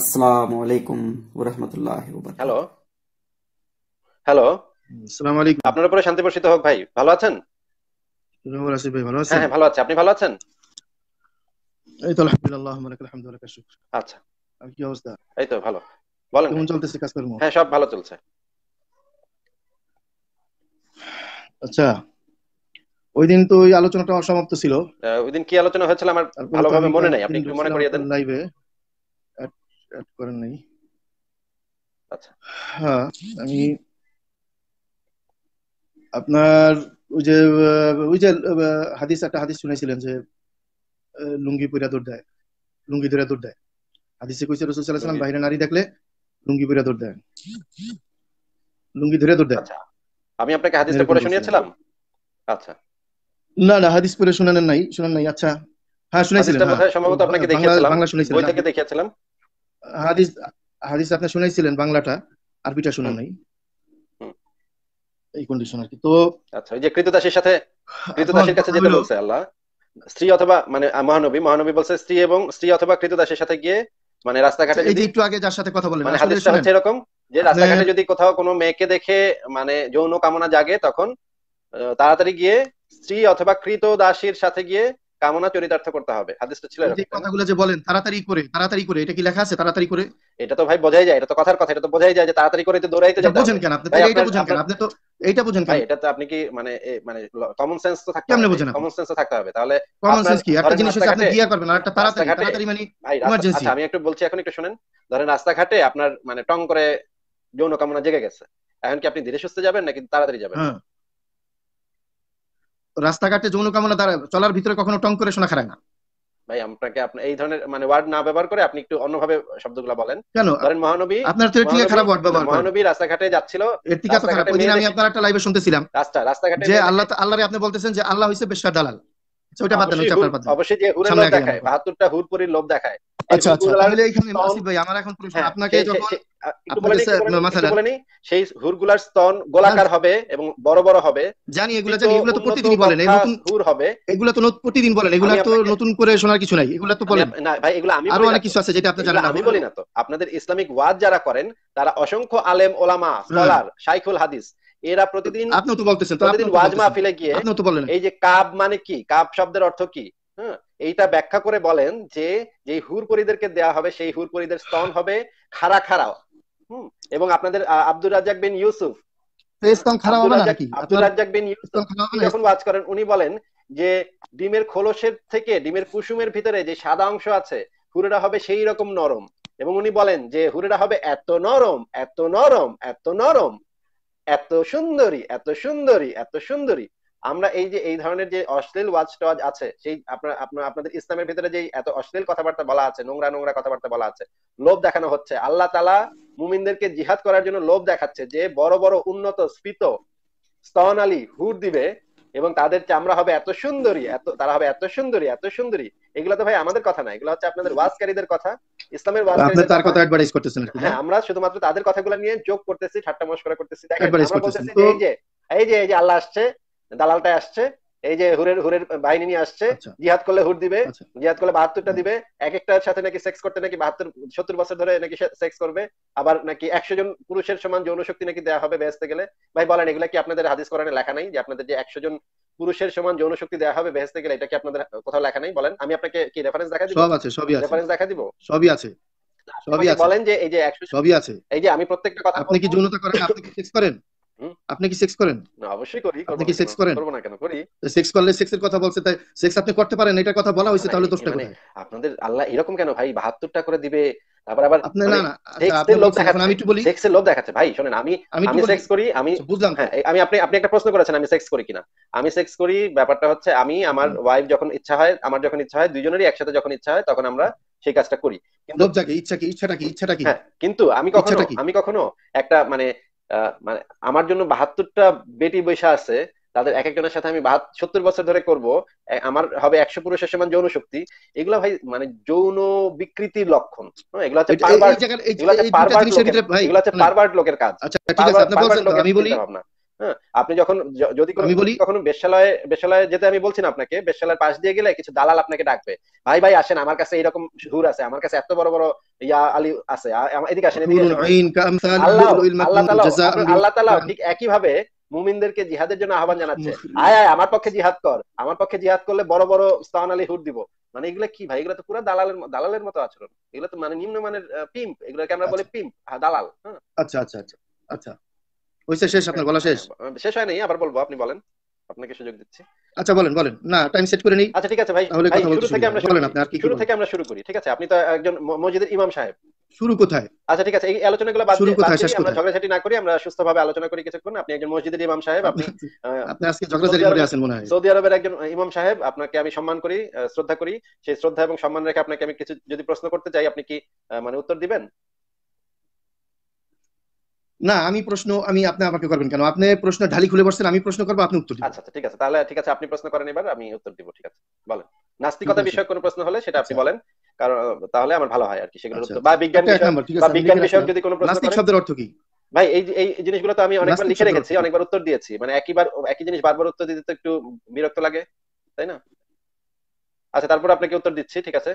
আসসালামু আলাইকুম রহমতুল্লাহ hello hello আসসালামু আলাইকুম আপনার উপরে শান্তি হোক ভাই ভালো আছেন হ্যাঁ, হ্যাঁ ভালো আপনি ভালো আছেন এই তো আলহামদুলিল্লাহ আলহামদুলিল্লাহ আচ্ছা কি অবস্থা এই তো ভালো বলেন কেমন চলতেছে কাজকর্ম হ্যাঁ সব ভালো চলছে আচ্ছা ওই দিন তো ওই আলোচনাটা অসমাপ্ত ছিল ওই দিন কি আলোচনা হয়েছিল আমার ভালোভাবে মনে নাই আপনি একটু মনে করিয়ে দেন লাইভে অ্যাড করা নাই হ্যাঁ আমি আপনার ওই যে ওই যে হাদিস একটা হাদিস শুনেছিলেন যে লুঙ্গি পরিয়া দৌড় দেয় লুঙ্গি ধরে দৌড় দেয় হাদিসে কইছে রসুল সাল্লাহ বাইরে নারী দেখলে লুঙ্গি পইরা দৌড় দেয় লুঙ্গি ধরে দৌড় দেয় আচ্ছা, আমি আপনাকে হাদিসটা পড়ে শুনিয়েছিলাম আচ্ছা না না হাদিস পড়ে শোনান নাই শোনান নাই আচ্ছা হ্যাঁ শুনেছিলাম হ্যাঁ। সম্ভবত আপনাকে দেখিয়েছিলাম বাংলা শুনেছিলাম বই থেকে হ্যাঁ। দেখিয়েছিলাম হাদিস হাদিস আপনি শুনাইছিলেন বাংলাটা আরবিটা শোনা নাই এই কন্ডিশন আর কি তো আচ্ছা যে কৃতদাসের সাথে কৃতদাসের কাছে যেতে বলছে আল্লাহ স্ত্রী অথবা মানে মহানবী মহানবী বলছে স্ত্রী এবং স্ত্রী অথবা কৃতদাসের সাথে গিয়ে মানে রাস্তাঘাটে যদি একটু আগে যার সাথে কথা বলেন মানে হাদিসটা হচ্ছে এরকম যে রাস্তাঘাটে যদি কোথাও কোনো মেয়েকে দেখে মানে যৌন কামনা জাগে তখন তাড়াতাড়ি গিয়ে স্ত্রী অথবা কৃত দাসীর সাথে গিয়ে কামনা চরিতার্থ করতে হবে হাদিসটা ছিল কথাগুলো যে বলেন তাড়াতাড়ি করে তাড়াতাড়ি করে এটা কি লেখা আছে তাড়াতাড়ি করে এটা তো ভাই বোঝাই যায় এটা তো কথার কথা এটা তো বোঝাই যায় যে তাড়াতাড়ি করে তো দৌড়াইতে যাবেন বুঝেন কেন আপনি এটা বুঝেন কেন আপনি তো এটা বুঝেন কেন এটা তো আপনি কি মানে মানে কমন সেন্স তো থাকতে হবে কমন সেন্স তো থাকতে হবে তাহলে কমন সেন্স কি একটা জিনিস আপনি দিয়া করবেন আর একটা তাড়াতাড়ি তাড়াতাড়ি মানে ইমার্জেন্সি আচ্ছা আমি একটু বলছি এখন একটু শুনেন ধরেন রাস্তাঘাটে আপনার মানে টং করে যৌন কামনা জেগে গেছে এখন কি আপনি ধীরে সুস্থে যাবেন নাকি তাড়াতাড়ি যাবেন হ্যাঁ। রাস্তাঘাটে যৌন কামনা চলার ভিতরে কখনো টং করে শোনা খারাপ না ভাই আপনাকে আপনি এই ধরনের মানে ওয়ার্ড না ব্যবহার করে আপনি একটু অন্যভাবে শব্দগুলো বলেন কেন ধরেন মহানবী আপনার তো এটিকে খারাপ ওয়ার্ড ব্যবহার মহানবী রাস্তাঘাটে যাচ্ছিল এটিকে তো খারাপ ওই আমি আপনার একটা লাইভে শুনতেছিলাম রাস্তা রাস্তাঘাটে যে আল্লাহ আল্লাহরে আপনি বলতেছেন যে আল্লাহ হইছে বেশ দালাল অবশ্যই যে হুরের লোভ দেখায় লোভ দেখায় আচ্ছা আচ্ছা তাহলে ভাই আমার এখন প্রশ্ন হ্যাঁ, আপনাকে যখন সেই হুরগুলার স্তন গোলাকার হ্যাঁ। হবে এবং বড় বড় হবে জানি এগুলো জানি তো প্রতিদিন বলেন এই নতুন হুর হবে এগুলো তো প্রতিদিন বলেন তো নতুন করে শোনার কিছু নাই এগুলো তো বলেন না ভাই এগুলো আমি আরো অনেক কিছু আছে যেটা আপনি জানেন আমি বলি না তো আপনাদের ইসলামিক ওয়াজ যারা করেন তারা অসংখ্য আলেম ওলামা স্কলার শাইখুল হাদিস এরা প্রতিদিন আপনি তো বলতেছেন প্রতিদিন ওয়াজ মাহফিলে গিয়ে আপনি তো বলেন এই যে কাব মানে কি কাব শব্দের অর্থ কি হ্যাঁ এইটা ব্যাখ্যা করে বলেন যে যেই হুরপরিদেরকে দেয়া হবে সেই হুরপরিদের স্তন হবে খাড়া খাড়া হুম এবং আপনাদের আব্দুর রাজ্জাক বিন ইউসুফ স্তন খাড়া হবে নাকি আব্দুর রাজ্জাক বিন ইউসুফ যখন ওয়াজ করেন উনি বলেন যে ডিমের খোলসের থেকে ডিমের কুসুমের ভিতরে যে সাদা অংশ আছে হুরেরা হবে সেই রকম নরম এবং উনি বলেন যে হুরেরা হবে এত নরম এত নরম এত নরম এত সুন্দরী এত সুন্দরী এত সুন্দরী আমরা এই যে এই ধরনের যে অশ্লীল ওয়াজ টজ আছে সেই আপনার আপনার আপনাদের ইসলামের ভিতরে যে এত অশ্লীল কথাবার্তা বলা আছে নোংরা নোংরা কথাবার্তা বলা আছে লোভ দেখানো হচ্ছে আল্লাহ তালা মুমিনদেরকে জিহাদ করার জন্য লোভ দেখাচ্ছে যে বড় বড় উন্নত স্ফীত স্তন আলী হুর দিবে এবং তাদের চামড়া হবে এত সুন্দরী এত তারা হবে এত সুন্দরী এত সুন্দরী এগুলো তো ভাই আমাদের কথা না এগুলো হচ্ছে আপনাদের ওয়াজকারীদের কথা ইসলামের আপনি তার কথা অ্যাডভাইস করতেছেন হ্যাঁ আমরা শুধুমাত্র তাদের কথাগুলো নিয়ে যোগ করতেছি ঠাট্টা মশকরা করতেছি দেখেন আমরা বলতেছি এই যে এই যে এই যে আল্লাহ আসছে দালালটা আসছে এই যে হুরের হুরের বাহিনী নিয়ে আসছে আচ্ছা। জিহাদ করলে হুর দিবে আচ্ছা। জিহাদ করলে বাহাত্তরটা দিবে এক একটার সাথে নাকি সেক্স করতে নাকি বাহাত্তর সত্তর বছর ধরে নাকি সেক্স করবে আবার নাকি একশো জন পুরুষের সমান যৌন শক্তি নাকি দেওয়া হবে বেহেস্তে গেলে ভাই বলেন এগুলা কি আপনাদের হাদিস করানে লেখা নাই যে আপনাদের যে একশো জন পুরুষের সমান যৌন শক্তি দেওয়া হবে বেহেস্তে গেলে এটা কি আপনাদের কোথাও লেখা নাই বলেন আমি আপনাকে কি রেফারেন্স দেখা দিব সব আছে সবই আছে রেফারেন্স দেখা দিব সবই আছে সবই আছে বলেন যে এই যে একশো সবই আছে এই যে আমি প্রত্যেকটা কথা আপনি কি যৌনতা করেন আপনি কি সেক্স করেন আপনি কি সেক্স করেন না অবশ্যই করি আপনি কি সেক্স করেন করব না কেন করি সেক্স করলে সেক্সের কথা বলছে তাই সেক্স আপনি করতে পারেন এটা কথা বলা হয়েছে তাহলে দোষটা মানে কোথায় আপনাদের আল্লাহ এরকম কেন ভাই করে দিবে আবার আপনি মানে না না আচ্ছা, লোভ দেখাচ্ছেন আমি একটু বলি সেক্সের লোভ দেখাচ্ছে ভাই শুনেন আমি আমি সেক্স করি আমি আচ্ছা, বুঝলাম হ্যাঁ আমি আপনি আপনি একটা প্রশ্ন করেছেন আমি সেক্স করি কিনা আমি সেক্স করি ব্যাপারটা হচ্ছে আমি আমার ওয়াইফ যখন ইচ্ছা হয় আমার যখন ইচ্ছা হয় দুইজনেরই একসাথে যখন ইচ্ছা হয় তখন আমরা সেই কাজটা করি লোভ জাগে ইচ্ছা কি ইচ্ছাটা কি ইচ্ছাটা কি হ্যাঁ, কিন্তু আমি কখনো আমি কখনো একটা মানে মানে আমার জন্য বাহাত্তরটা বেটি বৈশা আছে তাদের এক একজনের সাথে আমি সত্তর বছর ধরে করব আমার হবে একশো পুরুষের সমান যৌন শক্তি এগুলো ভাই মানে যৌন বিকৃতির লক্ষণ হ্যাঁ, এগুলো হচ্ছে লোকের কাজ আচ্ছা, আমি বলি হ্যাঁ আপনি যখন যদি আমি বলি কখনো বেশালয়ে বেশালয়ে যেতে আমি বলছি না আপনাকে বেশালয়ের পাশ দিয়ে গেলে কিছু দালাল আপনাকে ডাকবে ভাই ভাই আসেন আমার কাছে এইরকম সুর আছে আমার কাছে এত বড় বড় ইয়া আলী আছে এদিকে আসেন আল্লাহ তালা ঠিক একই ভাবে মুমিনদেরকে জিহাদের জন্য আহ্বান জানাচ্ছে আয় আয় আমার পক্ষে জিহাদ কর আমার পক্ষে জিহাদ করলে বড় বড় স্থান আলী হুর দিব মানে এগুলো কি ভাই এগুলো তো পুরো দালালের দালালের মতো আচরণ এগুলো তো মানে নিম্নমানের পিম্প এগুলোকে আমরা আচ্ছা। বলি পিম্প হ্যাঁ, দালাল হ্যাঁ। আচ্ছা আচ্ছা আচ্ছা আচ্ছা হইছে শেষ আপনার বলা শেষ শেষ হয় নাই আবার বলবো আপনি বলেন আপনাকে সুযোগ দিচ্ছি আচ্ছা বলেন বলেন না টাইম সেট করে নেই আচ্ছা ঠিক আছে ভাই তাহলে কথা শুরু থেকে আমরা বলেন আপনি আর কি শুরু থেকে আমরা শুরু করি ঠিক আছে আপনি তো একজন মসজিদের ইমাম সাহেব শুরু কোথায় আচ্ছা ঠিক আছে এই আলোচনাগুলো বাদ শুরু কোথায় শেষ কোথায় না করি আমরা সুস্থভাবে আলোচনা করি কিছুক্ষণ আপনি একজন মসজিদের ইমাম সাহেব আপনি আপনি আজকে করে আছেন মনে হয় সৌদি আরবের একজন ইমাম সাহেব আপনাকে আমি সম্মান করি শ্রদ্ধা করি সেই শ্রদ্ধা এবং সম্মান রেখে আপনাকে আমি কিছু যদি প্রশ্ন করতে চাই আপনি কি মানে উত্তর দিবেন না আমি প্রশ্ন আমি আপনি আমাকে করবেন কেন আপনি প্রশ্ন ঢালি খুলে বসছেন আমি প্রশ্ন করবো আপনি উত্তর আচ্ছা, আচ্ছা ঠিক আছে তাহলে ঠিক আছে আপনি প্রশ্ন করেন এবার আমি উত্তর দিব ঠিক আছে বলেন নাস্তিকতা বিষয়ে কোনো প্রশ্ন হলে সেটা আপনি আচ্ছা। বলেন কারণ তাহলে আমার ভালো হয় আর কি সেগুলো আচ্ছা। বা বিজ্ঞান বা বিজ্ঞান বিষয়ক যদি কোনো প্রশ্ন নাস্তিক শব্দের অর্থ কি ভাই এই এই জিনিসগুলো তো আমি অনেকবার লিখে রেখেছি অনেকবার উত্তর দিয়েছি মানে একইবার একই জিনিস বারবার উত্তর দিতে তো একটু বিরক্ত লাগে তাই না আচ্ছা তারপর আপনাকে উত্তর দিচ্ছি ঠিক আছে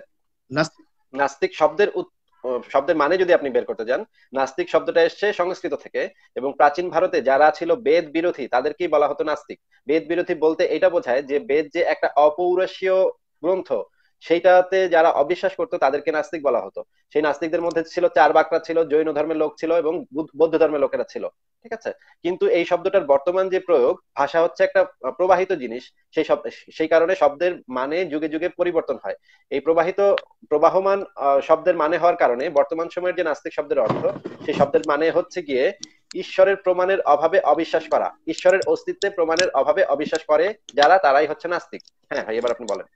নাস্তিক নাস্তিক শব্দের শব্দের মানে যদি আপনি বের করতে যান নাস্তিক শব্দটা এসছে সংস্কৃত থেকে এবং প্রাচীন ভারতে যারা ছিল বেদ বিরোধী তাদেরকেই বলা হতো নাস্তিক বেদ বিরোধী বলতে এটা বোঝায় যে বেদ যে একটা অপৌরসীয় গ্রন্থ সেইটাতে যারা অবিশ্বাস করতো তাদেরকে নাস্তিক বলা হতো সেই নাস্তিকদের মধ্যে ছিল চার বাকরা ছিল জৈন ধর্মের লোক ছিল এবং বৌদ্ধ ধর্মের লোকেরা ছিল ঠিক আছে কিন্তু এই শব্দটার বর্তমান যে প্রয়োগ ভাষা হচ্ছে একটা প্রবাহিত জিনিস সেই শব্দ সেই কারণে শব্দের মানে যুগে যুগে পরিবর্তন হয় এই প্রবাহিত প্রবাহমান শব্দের মানে হওয়ার কারণে বর্তমান সময়ের যে নাস্তিক শব্দের অর্থ সেই শব্দের মানে হচ্ছে গিয়ে ঈশ্বরের প্রমাণের অভাবে অবিশ্বাস করা ঈশ্বরের অস্তিত্বে প্রমাণের অভাবে অবিশ্বাস করে যারা তারাই হচ্ছে নাস্তিক হ্যাঁ ভাই এবার আপনি বলেন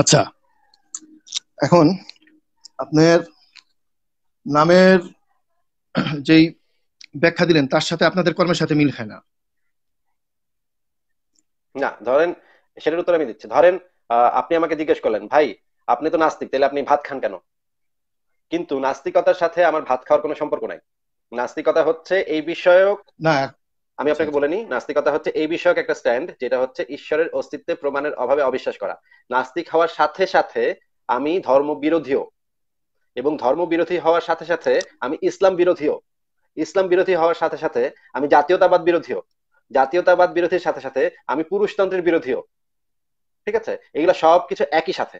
আচ্ছা এখন আপনার নামের যেই ব্যাখ্যা দিলেন তার সাথে আপনাদের কর্মের সাথে মিল খায় না না ধরেন সেটার উত্তর আমি দিচ্ছি ধরেন আপনি আমাকে জিজ্ঞেস করলেন ভাই আপনি তো নাস্তিক তাহলে আপনি ভাত খান কেন কিন্তু নাস্তিকতার সাথে আমার ভাত খাওয়ার কোনো সম্পর্ক নাই নাস্তিকতা হচ্ছে এই বিষয়ক না আমি আপনাকে বলে নিই নাস্তিকতা হচ্ছে এই বিষয়ক একটা স্ট্যান্ড যেটা হচ্ছে ঈশ্বরের অস্তিত্বে প্রমাণের অভাবে অবিশ্বাস করা নাস্তিক হওয়ার সাথে সাথে আমি ধর্ম বিরোধীও এবং ধর্ম বিরোধী হওয়ার সাথে সাথে আমি ইসলাম বিরোধীও ইসলাম বিরোধী হওয়ার সাথে সাথে আমি জাতীয়তাবাদ বিরোধীও জাতীয়তাবাদ বিরোধীর সাথে সাথে আমি পুরুষতন্ত্রের বিরোধীও ঠিক আছে এগুলো সব কিছু একই সাথে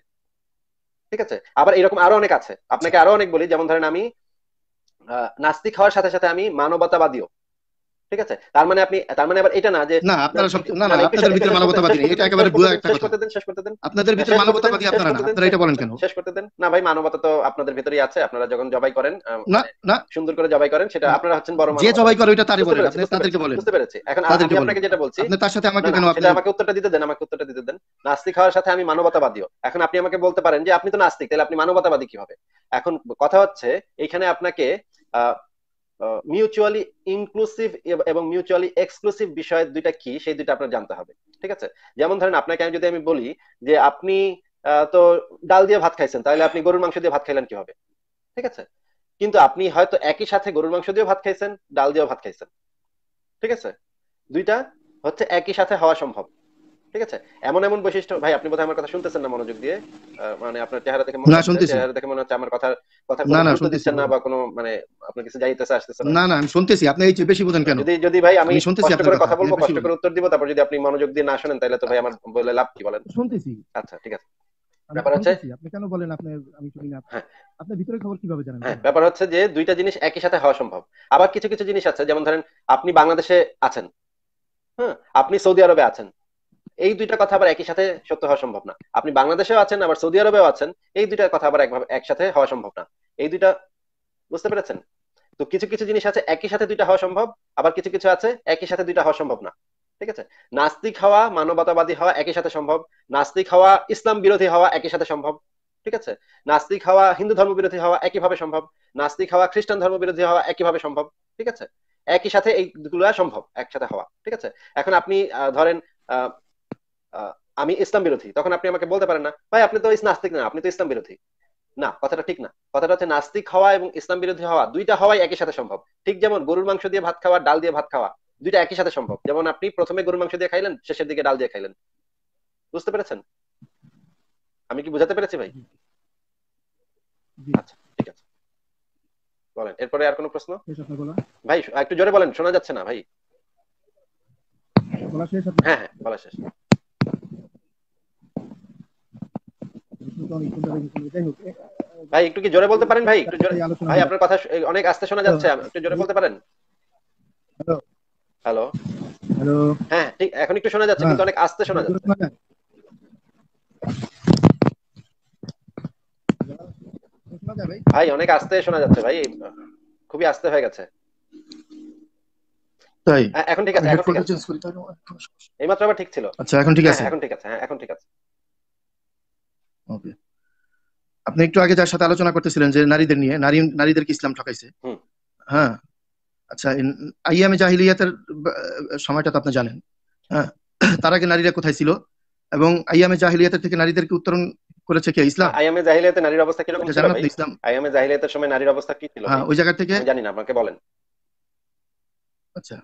ঠিক আছে আবার এরকম আরো অনেক আছে আপনাকে আরো অনেক বলি যেমন ধরেন আমি নাস্তিক হওয়ার সাথে সাথে আমি মানবতাবাদীও ঠিক আছে তার মানে আপনি তার মানে আবার এটা না যে না আপনারা সব না না মানে আপনাদের ভিতরে মানবতাবাদী এটা একেবারে ভুয়া একটা কথা শেষ করতে দেন শেষ করতে দেন আপনাদের ভিতরে মানবতাবাদী আপনারা না আপনারা এটা বলেন কেন শেষ করতে দেন না ভাই মানবতা তো আপনাদের ভিতরেই আছে আপনারা যখন জবাই করেন না মানে না সুন্দর করে জবাই করেন সেটা আপনারা হচ্ছেন বড় যে জবাই করে ওটা তারই বলেন আপনি তাদেরকে বলেন বুঝতে পেরেছি এখন আমি আপনাকে যেটা বলছি আপনি তার সাথে আমাকে কেন আপনি আমাকে উত্তরটা দিতে দেন আমাকে উত্তরটা দিতে দেন নাস্তিক হওয়ার সাথে আমি মানবতাবাদীও এখন আপনি আমাকে বলতে পারেন যে আপনি তো নাস্তিক তাহলে আপনি মানবতাবাদী কি হবে এখন কথা হচ্ছে এখানে আপনাকে মিউচুয়ালি ইনক্লুসিভ এবং মিউচুয়ালি এক্সক্লুসিভ বিষয় দুইটা কি সেই দুইটা আপনার জানতে হবে ঠিক আছে যেমন ধরেন আপনাকে আমি যদি আমি বলি যে আপনি তো ডাল দিয়ে ভাত খাইছেন তাহলে আপনি গরুর মাংস দিয়ে ভাত খাইলেন কি হবে ঠিক আছে কিন্তু আপনি হয়তো একই সাথে গরুর মাংস দিয়ে ভাত খাইছেন ডাল দিয়ে ভাত খাইছেন ঠিক আছে দুইটা হচ্ছে একই সাথে হওয়া সম্ভব ঠিক আছে এমন এমন বৈশিষ্ট্য ভাই আপনি বোধহয় আমার কথা শুনতেছেন না মনোযোগ দিয়ে মানে আপনার চেহারা দেখে মনে হচ্ছে চেহারা দেখে মনে হচ্ছে আমার কথা কথা না না শুনতেছেন না বা কোনো মানে আপনার কিছু যাইতেছে আসতেছে না না না আমি শুনতেছি আপনি এই বেশি বুঝেন কেন যদি যদি ভাই আমি শুনতেছি আপনার কথা বলবো কষ্ট করে উত্তর দিব তারপর যদি আপনি মনোযোগ দিয়ে না শুনেন তাহলে তো ভাই আমার বলে লাভ কি বলেন শুনতেছি আচ্ছা ঠিক আছে ব্যাপার হচ্ছে আপনি কেন বলেন আপনি আমি শুনি না হ্যাঁ। আপনার ভিতরে খবর কিভাবে জানেন হ্যাঁ ব্যাপার হচ্ছে যে দুইটা জিনিস একই সাথে হওয়া সম্ভব আবার কিছু কিছু জিনিস আছে যেমন ধরেন আপনি বাংলাদেশে আছেন হ্যাঁ আপনি সৌদি আরবে আছেন এই দুইটা কথা আবার একই সাথে সত্য হওয়া সম্ভব না আপনি বাংলাদেশেও আছেন আবার সৌদি আরবেও আছেন এই দুইটা কথা আবার একভাবে একসাথে হওয়া সম্ভব না এই দুইটা বুঝতে পেরেছেন তো কিছু কিছু জিনিস আছে একই সাথে দুইটা হওয়া সম্ভব আবার কিছু কিছু আছে একই সাথে দুইটা হওয়া সম্ভব না ঠিক আছে নাস্তিক হওয়া মানবতাবাদী হওয়া একই সাথে সম্ভব নাস্তিক হওয়া ইসলাম বিরোধী হওয়া একই সাথে সম্ভব ঠিক আছে নাস্তিক হওয়া হিন্দু ধর্ম বিরোধী হওয়া একইভাবে সম্ভব নাস্তিক হওয়া খ্রিস্টান ধর্ম বিরোধী হওয়া একইভাবে সম্ভব ঠিক আছে একই সাথে এইগুলা সম্ভব একসাথে হওয়া ঠিক আছে এখন আপনি ধরেন আমি ইসলাম বিরোধী তখন আপনি আমাকে বলতে পারেন না ভাই আপনি তো নাস্তিক না আপনি তো ইসলাম বিরোধী না কথাটা ঠিক না কথাটা হচ্ছে নাস্তিক হওয়া এবং ইসলাম বিরোধী হওয়া দুইটা হওয়াই একই সাথে সম্ভব ঠিক যেমন গরুর মাংস দিয়ে ভাত খাওয়া ডাল দিয়ে ভাত খাওয়া দুইটা একই সাথে সম্ভব যেমন আপনি প্রথমে গরুর মাংস দিয়ে খাইলেন শেষের দিকে ডাল দিয়ে খাইলেন বুঝতে পেরেছেন আমি কি বুঝাতে পেরেছি ভাই আচ্ছা ঠিক আছে বলেন এরপরে আর কোনো প্রশ্ন ভাই একটু জোরে বলেন শোনা যাচ্ছে না ভাই হ্যাঁ হ্যাঁ বলা শেষ ভাই একটু কি জোরে বলতে পারেন ভাই একটু জোরে ভাই আপনার কথা অনেক আস্তে শোনা যাচ্ছে একটু জোরে বলতে পারেন হ্যালো হ্যালো হ্যালো হ্যাঁ ঠিক এখন একটু শোনা যাচ্ছে কিন্তু হ্যাঁ। অনেক আস্তে শোনা যাচ্ছে ভাই অনেক আস্তে শোনা যাচ্ছে ভাই খুবই আস্তে হয়ে গেছে তাই হ্যাঁ, এখন ঠিক আছে এখন ঠিক আছে এইমাত্র আবার ঠিক ছিল আচ্ছা এখন ঠিক হ্যাঁ, আছে এখন ঠিক আছে হ্যাঁ এখন ঠিক আছে ওকে আপনি একটু আগে যার সাথে আলোচনা করতেছিলেন যে নারীদের নিয়ে নারী নারীদের কি ইসলাম ঠকাইছে হ্যাঁ আচ্ছা আইয়ামে জাহিলিয়াতের সময়টা তো আপনি জানেন হ্যাঁ তার আগে নারীরা কোথায় ছিল এবং আইয়ামে জাহিলিয়াতের থেকে নারীদেরকে উত্তরণ করেছে কি ইসলাম আইয়ামে জাহিলিয়াতে নারীর অবস্থা কি রকম ছিল ভাই ইসলাম আইয়ামে জাহিলিয়াতের সময় নারীর অবস্থা কি ছিল হ্যাঁ ওই জায়গা থেকে জানি না আমাকে বলেন আচ্ছা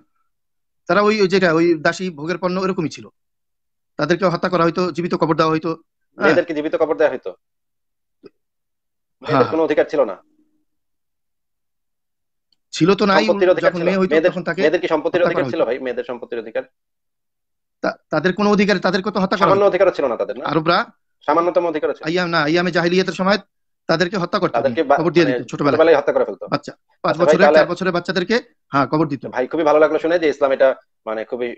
তারা ওই যেটা ওই দাসী ভোগের পণ্য এরকমই ছিল তাদেরকে হত্যা করা হয়তো জীবিত কবর দেওয়া হয়তো হ্যাঁ। মেয়েদেরকে জীবিত কবর দেওয়া হইতো মেয়েদের হ্যাঁ, কোনো হ্যাঁ। অধিকার ছিল না ছিল তো নাই যখন মেয়ে হইতো তখন তাকে মেয়েদের কি সম্পত্তির অধিকার ছিল ভাই মেয়েদের সম্পত্তির অধিকার তাদের কোনো অধিকার তাদের কত হত্যা করা সামান্য অধিকার ছিল না তাদের না আরবরা সামান্যতম অধিকার ছিল আইয়াম না আইয়ামে জাহেলিয়াতের সময় তাদেরকে হত্যা করতো তাদেরকে কবর দিয়ে দিত মানে ছোটবেলায় হত্যা করে ফেলতো আচ্ছা পাঁচ আচ্ছা বছরের চার বছরের বাচ্চাদেরকে হ্যাঁ কবর দিত ভাই খুবই ভালো লাগলো শুনে যে ইসলাম এটা মানে খুবই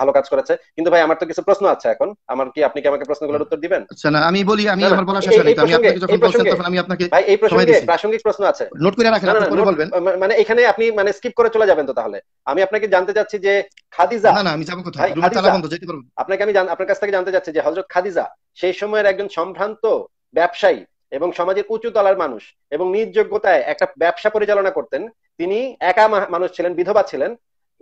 ভালো কাজ করেছে কিন্তু ভাই আমার তো কিছু প্রশ্ন আছে এখন আমার কি আপনি কি আমাকে প্রশ্নগুলোর উত্তর দিবেন আচ্ছা না আমি বলি আমি আমার বলা শেষ হয়নি আমি আপনাকে যখন বলছিলাম তখন আমি আপনাকে ভাই এই প্রসঙ্গে প্রাসঙ্গিক প্রশ্ন আছে নোট করে রাখেন আপনি পরে বলবেন মানে এখানে আপনি মানে স্কিপ করে চলে যাবেন তো তাহলে আমি আপনাকে জানতে চাচ্ছি যে খাদিজা না না আমি যাব কোথায় রুমে তালা বন্ধ যেতে পারবো আপনাকে আমি আপনার কাছ থেকে জানতে চাচ্ছি যে হযরত খাদিজা সেই সময়ের একজন সম্ভ্রান্ত ব্যবসায়ী এবং সমাজের উঁচু তলার মানুষ এবং নিজ যোগ্যতায় একটা ব্যবসা পরিচালনা করতেন তিনি একা মানুষ ছিলেন বিধবা ছিলেন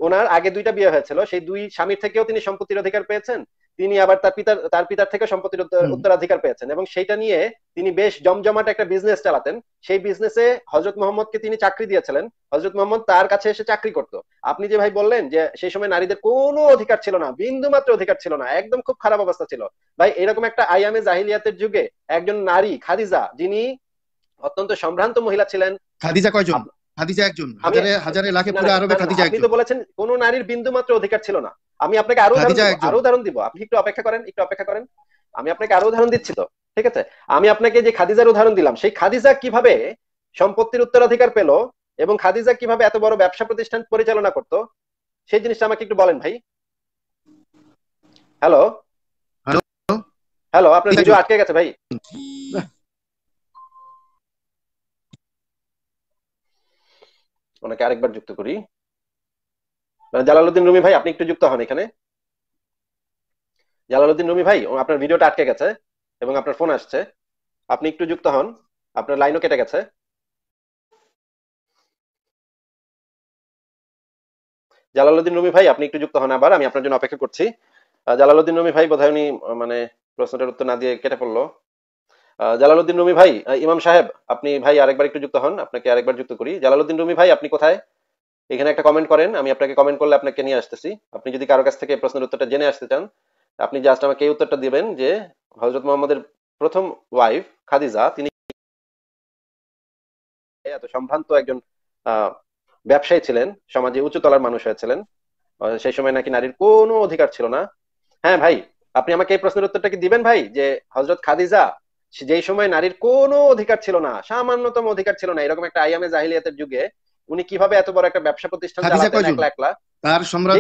ওনার আগে দুইটা বিয়ে হয়েছিল সেই দুই স্বামীর থেকেও তিনি সম্পত্তির অধিকার পেয়েছেন তিনি আবার তার পিতার তার পিতার থেকে সম্পত্তির উত্তরাধিকার পেয়েছেন এবং সেটা নিয়ে তিনি বেশ জমজমাট একটা বিজনেস চালাতেন সেই বিজনেসে হজরত মোহাম্মদকে তিনি চাকরি দিয়েছিলেন হজরত মোহাম্মদ তার কাছে এসে চাকরি করত আপনি যে ভাই বললেন যে সেই সময় নারীদের কোনো অধিকার ছিল না বিন্দু মাত্র অধিকার ছিল না একদম খুব খারাপ অবস্থা ছিল ভাই এরকম একটা আইয়ামে জাহিলিয়াতের যুগে একজন নারী খাদিজা যিনি অত্যন্ত সম্ভ্রান্ত মহিলা ছিলেন খাদিজা কয়জন খাদিজা একজন হাজারে হাজারে লাখে পুরো আরবে খাদিজা একজন আপনি তো বলেছেন কোন নারীর বিন্দু মাত্র অধিকার ছিল না আমি আপনাকে আরো আরো উদাহরণ দিব আপনি একটু অপেক্ষা করেন একটু অপেক্ষা করেন আমি আপনাকে আরো উদাহরণ দিচ্ছি তো ঠিক আছে আমি আপনাকে যে খাদিজার উদাহরণ দিলাম সেই খাদিজা কিভাবে সম্পত্তির উত্তরাধিকার পেল এবং খাদিজা কিভাবে এত বড় ব্যবসা প্রতিষ্ঠান পরিচালনা করত সেই জিনিসটা আমাকে একটু বলেন ভাই হ্যালো হ্যালো আপনার ভিডিও আটকে গেছে ভাই ওনাকে আরেকবার যুক্ত করি মানে জালালুদ্দিন রুমি ভাই আপনি একটু যুক্ত হন এখানে জালালুদ্দিন রুমি ভাই আপনার ভিডিওটা আটকে গেছে এবং আপনার ফোন আসছে আপনি একটু যুক্ত হন আপনার লাইনও কেটে গেছে জালালুদ্দিন রুমি ভাই আপনি একটু যুক্ত হন আবার আমি আপনার জন্য অপেক্ষা করছি জালালুদ্দিন রুমি ভাই বোধহয় উনি মানে প্রশ্নটার উত্তর না দিয়ে কেটে পড়লো জালালউদ্দিন রুমি ভাই ইমাম সাহেব আপনি ভাই আরেকবার একটু যুক্ত হন আপনাকে আরেকবার যুক্ত করি জালালউদ্দিন রুমি ভাই আপনি কোথায় এখানে একটা কমেন্ট করেন আমি আপনাকে কমেন্ট করলে আপনাকে নিয়ে আসতেছি আপনি যদি কারো কাছ থেকে প্রশ্নের উত্তরটা জেনে আসতে চান আপনি জাস্ট আমাকে এই উত্তরটা দিবেন যে হজরত মোহাম্মদের প্রথম ওয়াইফ খাদিজা তিনি এত সম্ভ্রান্ত একজন ব্যবসায়ী ছিলেন সমাজে উঁচু তলার মানুষ হয়েছিলেন সেই সময় নাকি নারীর কোনো অধিকার ছিল না হ্যাঁ ভাই আপনি আমাকে এই প্রশ্নের উত্তরটা কি দিবেন ভাই যে হজরত খাদিজা যেই সময় নারীর কোনো অধিকার ছিল না সামান্যতম অধিকার ছিল না এরকম একটা আইয়ামে জাহিলিয়াতের যুগে উনি কিভাবে এত বড় একটা ব্যবসা প্রতিষ্ঠান একলা একলা তার সম্রাট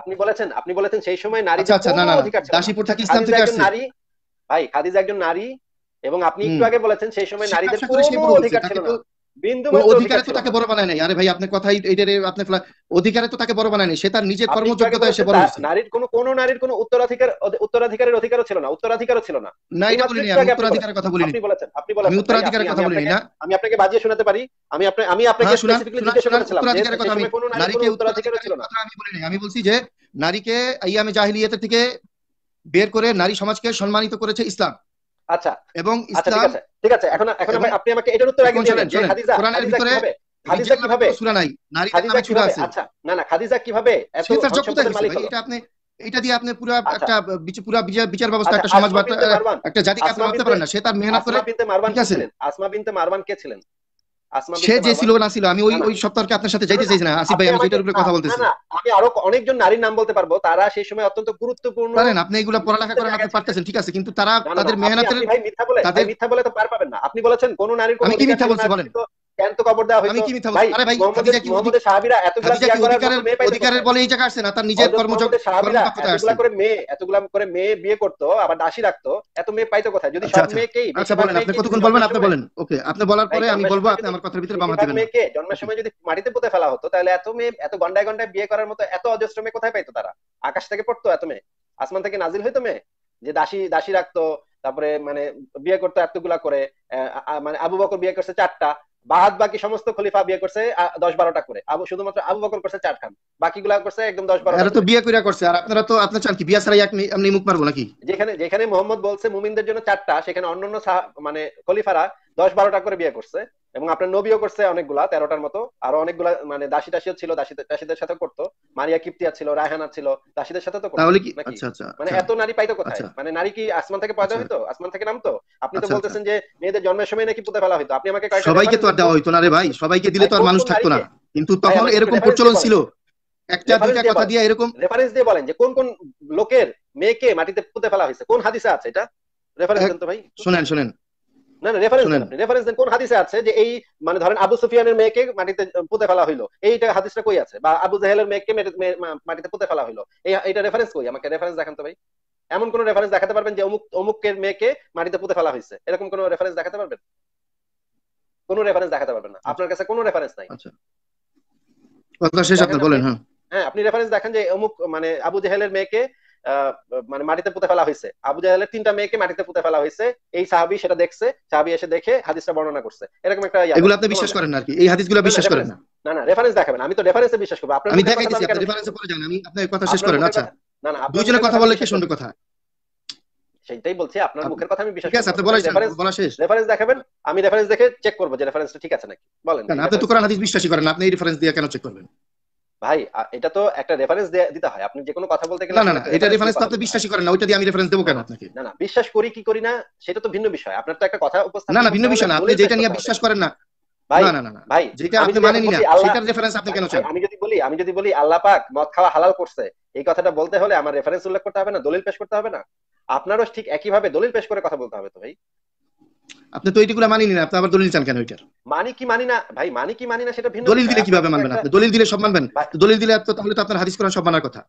আপনি বলেছেন সেই সময় আচ্ছা, আচ্ছা, নারী ভাই খাদিজা একজন নারী এবং আপনি একটু আগে বলেছেন সেই সময় নারীদের অধিকার ছিল না আমি আপনাকে বাজিয়ে শোনাতে পারি আমি আপনাকে নারীকে উত্তরাধিকার ছিল না আমি আমি বলছি যে নারীকে আমি জাহিলিয়াতের থেকে বের করে নারী সমাজকে সম্মানিত করেছে ইসলাম আচ্ছা এবং আচ্ছা, ইসলাম ঠিক আছে এখন এখন আপনি আমাকে এটার উত্তর আগে হাদিসা কোরআনের ভিতরে খাদিজা কিভাবে সূরা নাই নারী নামে সূরা আছে আচ্ছা না না খাদিজা কিভাবে এত এটা আপনি এটা দিয়ে আপনি পুরো আচ্ছা। একটা পুরো বিচার ব্যবস্থা আচ্ছা, একটা সমাজ একটা জাতিকে আপনি পারেন না সে তার মেহনত করে ঠিক আছে আসমা বিনতে মারওয়ান কে ছিলেন সে যে ছিল না ছিল আমি ওই ওই সপ্তাহকে আপনার সাথে যাইতে চাইছি না আসিফ ভাই আমি সেটার উপরে কথা বলতেছি না আমি আরো অনেকজন নারীর নাম বলতে পারবো তারা সেই সময় অত্যন্ত গুরুত্বপূর্ণ পারেন আপনি এগুলো পড়ালেখা করেন আপনি পারতেছেন ঠিক আছে কিন্তু তারা তাদের মেহনতের মিথ্যা বলে তাদের মিথ্যা বলে তো পার পাবেন না আপনি বলেছেন কোন নারীর আমি মিথ্যা বলছে বলেন আচ্ছা, আচ্ছা। আচ্ছা, মাটিতে পুঁতে ফেলা হতো তাহলে এত মেয়ে এত গন্ডায় গন্ডায় বিয়ে করার মতো এত অজস্র মেয়ে কোথায় পাইতো তারা আকাশ থেকে পড়তো এত মেয়ে আসমান থেকে নাজিল হইতো মেয়ে যে দাসী দাসী রাখতো তারপরে মানে বিয়ে করতো এতগুলা করে মানে আবু বকর বিয়ে করছে চারটা বাহাদ বাকি সমস্ত খলিফা বিয়ে করছে দশ বারোটা করে আবু শুধুমাত্র আবু বকর করছে চার খান গুলা করছে একদম দশ বারো তো বিয়ে করে করছে আর আপনারা তো আপনার চান কি বিয়া ছাড়াই আপনি মুখ মারবো নাকি যেখানে যেখানে মোহাম্মদ বলছে মুমিনদের জন্য চারটা সেখানে অন্যান্য মানে খলিফারা দশ বারোটা করে বিয়ে করছে এবং আপনার নবীও করছে অনেকগুলা তেরোটার মতো আরো অনেকগুলা মানে দাসী দাসীও ছিল দাসী দাসীদের সাথে করতো মারিয়া কিপ্তিয়া ছিল রায়হানা ছিল দাসীদের সাথে তো আচ্ছা, আচ্ছা, আচ্ছা। মানে এত নারী পাইতো কোথায় মানে নারী কি আসমান থেকে পয়দা হইতো আসমান থেকে নামতো আপনি তো বলতেছেন যে মেয়েদের জন্মের সময় নাকি পুঁতে ফেলা হইতো আপনি আমাকে সবাইকে তো আর দেওয়া হইতো না রে ভাই সবাইকে দিলে তো আর মানুষ থাকতো না কিন্তু তখন এরকম প্রচলন ছিল একটা দুইটা কথা দিয়ে এরকম রেফারেন্স দিয়ে বলেন যে কোন কোন লোকের মেয়েকে মাটিতে পুঁতে ফেলা হয়েছে কোন হাদিসে আছে এটা রেফারেন্স দেন তো ভাই শুনেন শুনেন না না রেফারেন্স দেন রেফারেন্স দেন কোন হাদিসে আছে যে এই মানে ধরেন আবু সুফিয়ানের মেয়েকে মাটিতে পুঁতে ফেলা এইটা হাদিসটা কই আছে বা আবু জাহেলের মেয়েকে মাটিতে পুঁতে ফেলা রেফারেন্স কই আমাকে রেফারেন্স দেখান তো ভাই এমন কোন রেফারেন্স দেখাতে পারবেন যে অমুক অমুকের মেয়েকে মাটিতে পুঁতে ফেলা হয়েছে এরকম কোন রেফারেন্স দেখাতে পারবেন কোনো রেফারেন্স দেখাতে পারবেন না আপনার কাছে কোন রেফারেন্স নাই আচ্ছা বলেন হ্যাঁ হ্যাঁ আপনি রেফারেন্স দেখেন যে অমুক মানে আবু জেহেলের মেয়েকে মানে মাটিতে পুঁতে ফেলা হয়েছে আবু জাহালের তিনটা মেয়েকে মাটিতে পুঁতে ফেলা হয়েছে এই সাহাবি সেটা দেখছে সাহাবি এসে দেখে হাদিসটা বর্ণনা করছে এরকম একটা এগুলো আপনি বিশ্বাস করেন আর কি এই হাদিসগুলো বিশ্বাস করেন না না না রেফারেন্স দেখাবেন আমি তো রেফারেন্সে বিশ্বাস করব আমি আপনি রেফারেন্সে আমি আপনার কথা শেষ করেন আচ্ছা না না দুইজনে কথা বললে কি শুনবে কথা সেটাই বলছি আপনার মুখের কথা আমি বিশ্বাস ঠিক আছে আপনি বলেন বলা শেষ রেফারেন্স দেখাবেন আমি রেফারেন্স দেখে চেক করব যে রেফারেন্সটা ঠিক আছে নাকি বলেন না আপনি তো কোরআন হাদিস বিশ্বাসই করেন আপনি এই রেফারেন্স দিয়ে কেন চেক করবেন ভাই এটা তো একটা রেফারেন্স দিতে হয় আপনি যে কোনো কথা বলতে গেলে না না এটা রেফারেন্স তো আপনি বিশ্বাসই করেন না ওইটা দিয়ে আমি রেফারেন্স দেব কেন আপনাকে না না বিশ্বাস করি কি করি না সেটা তো ভিন্ন বিষয় আপনার তো একটা কথা উপস্থাপন না না ভিন্ন বিষয় না আপনি যেটা নিয়ে বিশ্বাস করেন না ভাই না না না ভাই যেটা আপনি মানেন না সেটার রেফারেন্স আপনি কেন চান আমি যদি বলি আমি যদি বলি আল্লাহ পাক মদ খাওয়া হালাল করছে এই কথাটা বলতে হলে আমার রেফারেন্স উল্লেখ করতে হবে না দলিল পেশ করতে হবে না আপনারও ঠিক একইভাবে দলিল পেশ করে কথা বলতে হবে তো ভাই আপনি তো এইগুলো মানি না আপনি আবার দলিল চান কেন ওইটার মানি কি মানি না ভাই মানি কি মানি না সেটা ভিন্ন দলিল দিলে কিভাবে মানবেন আপনি দলিল দিলে সব মানবেন দলিল দিলে তো তাহলে তো আপনার হাদিস কোরআন সব মানার কথা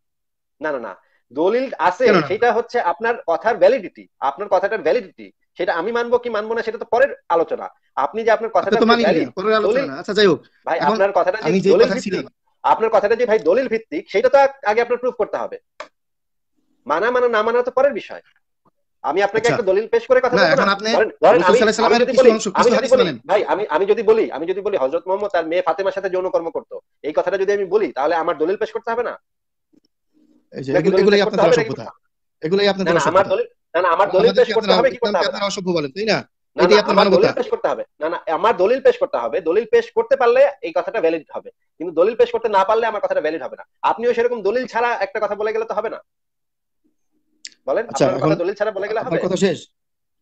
না না না দলিল আছে সেটা হচ্ছে আপনার কথার ভ্যালিডিটি আপনার কথাটার ভ্যালিডিটি সেটা আমি মানবো কি মানবো না সেটা তো পরের আলোচনা আপনি যে আপনার কথাটা তো মানি পরের আলোচনা আচ্ছা যাই হোক ভাই আপনার কথাটা যে কথা আপনার কথাটা যে ভাই দলিল ভিত্তিক সেটা তো আগে আপনার প্রুফ করতে হবে মানা মানা না মানা তো পরের বিষয় আমি আপনাকে আচ্ছা। একটা দলিল পেশ করে কথা ভাই আমি আমি যদি বলি আমি যদি বলি হজরত মোহাম্মদ তার মেয়ে ফাতেমার সাথে যৌন কর্ম করতো এই কথাটা যদি আমি বলি তাহলে আমার দলিল পেশ করতে হবে না আমার দলিল পেশ করতে হবে দলিল পেশ করতে পারলে এই কথাটা ভ্যালিড হবে কিন্তু দলিল পেশ করতে না পারলে আমার কথাটা ভ্যালিড হবে না আপনিও সেরকম দলিল ছাড়া একটা কথা বলে গেলে তো হবে না বলেন আচ্ছা, দলিল ছাড়া বলে গেলে হবে কথা শেষ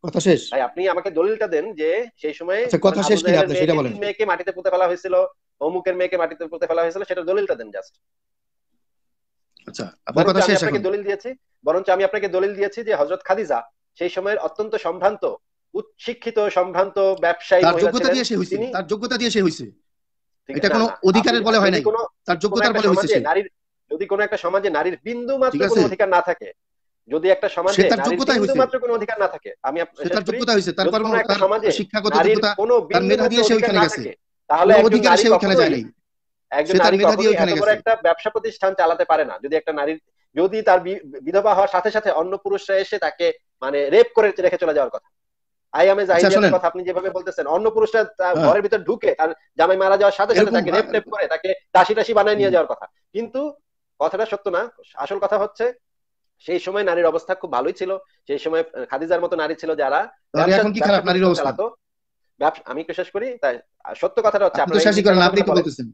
কথা শেষ ভাই আপনি আমাকে দলিলটা দেন যে সেই সময় আচ্ছা, কথা মানে শেষ কি আপনি সেটা বলেন মেয়েকে মাটিতে পুঁতে ফেলা হয়েছিল অমুকের মেয়েকে মাটিতে পুঁতে ফেলা হয়েছিল সেটা দলিলটা দেন জাস্ট আচ্ছা কথা শেষ আপনাকে দলিল দিয়েছি বরঞ্চ আমি আপনাকে দলিল দিয়েছি যে হযরত খাদিজা সেই সময়ের অত্যন্ত সম্ভ্রান্ত উচ্চিক্ষিত সম্ভ্রান্ত ব্যবসায়ী তার যোগ্যতা দিয়ে সে হইছে তার যোগ্যতা দিয়ে সে হইছে এটা কোনো অধিকারের বলে হয় নাই তার যোগ্যতার বলে হইছে নারীর যদি কোনো একটা সমাজে নারীর বিন্দু মাত্র অধিকার না থাকে যদি একটা সমাজে মাত্র কোন অধিকার না থাকে আমি তাহলে একটা ব্যবসা প্রতিষ্ঠান চালাতে পারে না যদি একটা নারীর যদি তার বিধবা হওয়ার সাথে সাথে অন্য পুরুষরা এসে তাকে মানে রেপ করে রেখে চলে যাওয়ার কথা আই আমি আচ্ছা, কথা আপনি যেভাবে বলতেছেন অন্য পুরুষরা হ্যাঁ। ঘরের ভিতর ঢুকে তার জামাই মারা যাওয়ার সাথে সাথে তাকে রেপ টেপ করে তাকে দাসী টাসি বানায় নিয়ে যাওয়ার কথা কিন্তু কথাটা সত্য না আসল কথা হচ্ছে সেই সময় নারীর অবস্থা খুব ভালোই ছিল সেই সময় খাদিজার মতো নারী ছিল যারা এখন কি খারাপ আমি বিশ্বাস করি তাই সত্য কথাটা হচ্ছে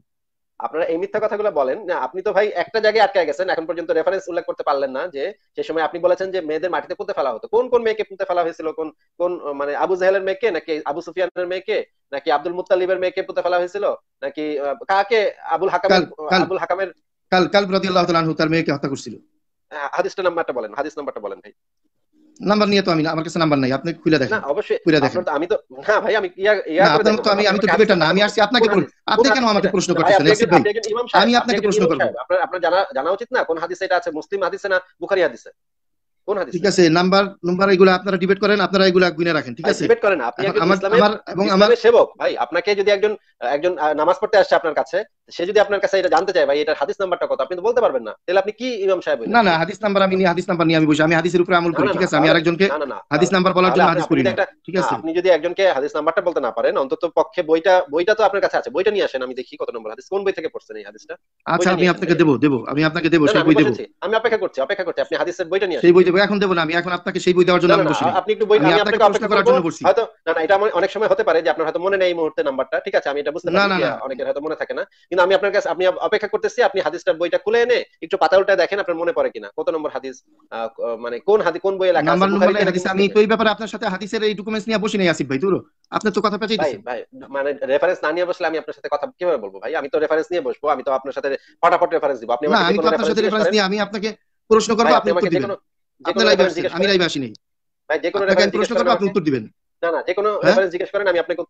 আপনারা এই মিথ্যা কথাগুলো বলেন না আপনি তো ভাই একটা জায়গায় আটকে গেছেন এখন পর্যন্ত রেফারেন্স উল্লেখ করতে পারলেন না যে সে সময় আপনি বলেছেন যে মেয়েদের মাটিতে পুঁতে ফেলা হতো কোন কোন মেয়েকে পুঁতে ফেলা হয়েছিল কোন কোন মানে আবু জাহেলের মেয়েকে নাকি আবু সুফিয়ানের মেয়েকে নাকি আব্দুল মুতালিবের মেয়েকে পুঁতে ফেলা হয়েছিল নাকি কাকে আবুল হাকাম আবুল হাকামের কাল কাল রাদিয়াল্লাহু তাআলা তার মেয়েকে হত্যা করেছিল হাদিসটা নাম্বারটা বলেন হাদিস নাম্বারটা বলেন ভাই নাম্বার নিয়ে তো আমি আমার কাছে নাম্বার নাই আপনি খুলে দেখেন না অবশ্যই খুলে দেখেন আমি তো হ্যাঁ ভাই আমি ইয়া ইয়া তো আমি আমি তো ডিবেটার না আমি আসছি আপনাকে বলুন আপনি কেন আমাকে প্রশ্ন করতেছেন এসে ভাই আমি আপনাকে প্রশ্ন করব আপনার আপনার জানা জানা উচিত না কোন হাদিসে এটা আছে মুসলিম হাদিসে না বুখারী হাদিসে কোন হাদিস ঠিক আছে নাম্বার নাম্বার এগুলো আপনারা ডিবেট করেন আপনারা এগুলো গুনে রাখেন ঠিক আছে ডিবেট করেন আপনি একজন ইসলামের এবং আমার সেবক ভাই আপনাকে যদি একজন একজন নামাজ পড়তে আসছে আপনার কাছে সে যদি আপনার কাছে এটা জানতে চায় ভাই এটার হাদিস নাম্বারটা কত আপনি তো বলতে পারবেন না তাহলে আপনি কি ইমাম সাহেব না না হাদিস নাম্বার আমি নিয়ে হাদিস নাম্বার নিয়ে আমি বুঝি আমি হাদিসের উপরে আমল করি ঠিক আছে আমি আরেকজনকে হাদিস নাম্বার বলার জন্য হাদিস করি ঠিক আছে আপনি যদি একজনকে হাদিস নাম্বারটা বলতে না পারেন অন্তত পক্ষে বইটা বইটা তো আপনার কাছে আছে বইটা নিয়ে আসেন আমি দেখি কত নম্বর হাদিস কোন বই থেকে পড়ছেন এই হাদিসটা আচ্ছা আমি আপনাকে দেব দেব আমি আপনাকে দেব সেই বই দেব আমি অপেক্ষা করছি অপেক্ষা করছি আপনি হাদিসের বইটা নিয়ে আসেন সেই বই দেব এখন দেব না আমি এখন আপনাকে সেই বই দেওয়ার জন্য আমি বসি আপনি একটু বই আমি আপনাকে অপেক্ষা করার জন্য বসি হয়তো না না এটা অনেক সময় হতে পারে যে আপনার হয়তো মনে নেই এই মুহূর্তে নাম্বারটা ঠিক আছে আমি এটা বুঝতে পারি অনেকের হয়তো মনে থাকে না কিন্তু আমি আপনার কাছে আপনি অপেক্ষা করতেছি আপনি হাদিসটা বইটা খুলে এনে একটু পাতা উল্টা দেখেন আপনার মনে পড়ে কিনা কত নম্বর হাদিস মানে কোন হাদিস কোন বইয়ে লেখা আছে আমি তো এই ব্যাপারে আপনার সাথে হাদিসের এই ডকুমেন্টস নিয়ে বসে নেই আসিফ ভাই দূর আপনি তো কথা পেছাই দিয়েছেন ভাই ভাই মানে রেফারেন্স না নিয়ে বসলে আমি আপনার সাথে কথা কিভাবে বলবো ভাই আমি তো রেফারেন্স নিয়ে বসবো আমি তো আপনার সাথে ফটাফট রেফারেন্স দিব আপনি আমাকে কোন রেফারেন্স দিয়ে আমি আপনাকে প্রশ্ন করব আপনি উত্তর দিবেন আপনি লাইভে আসেন আমি লাইভে নাই ভাই যে কোনো রেফারেন্স প্রশ্ন করব আপনি উত্তর দিবেন আপনি আমাকে কথাই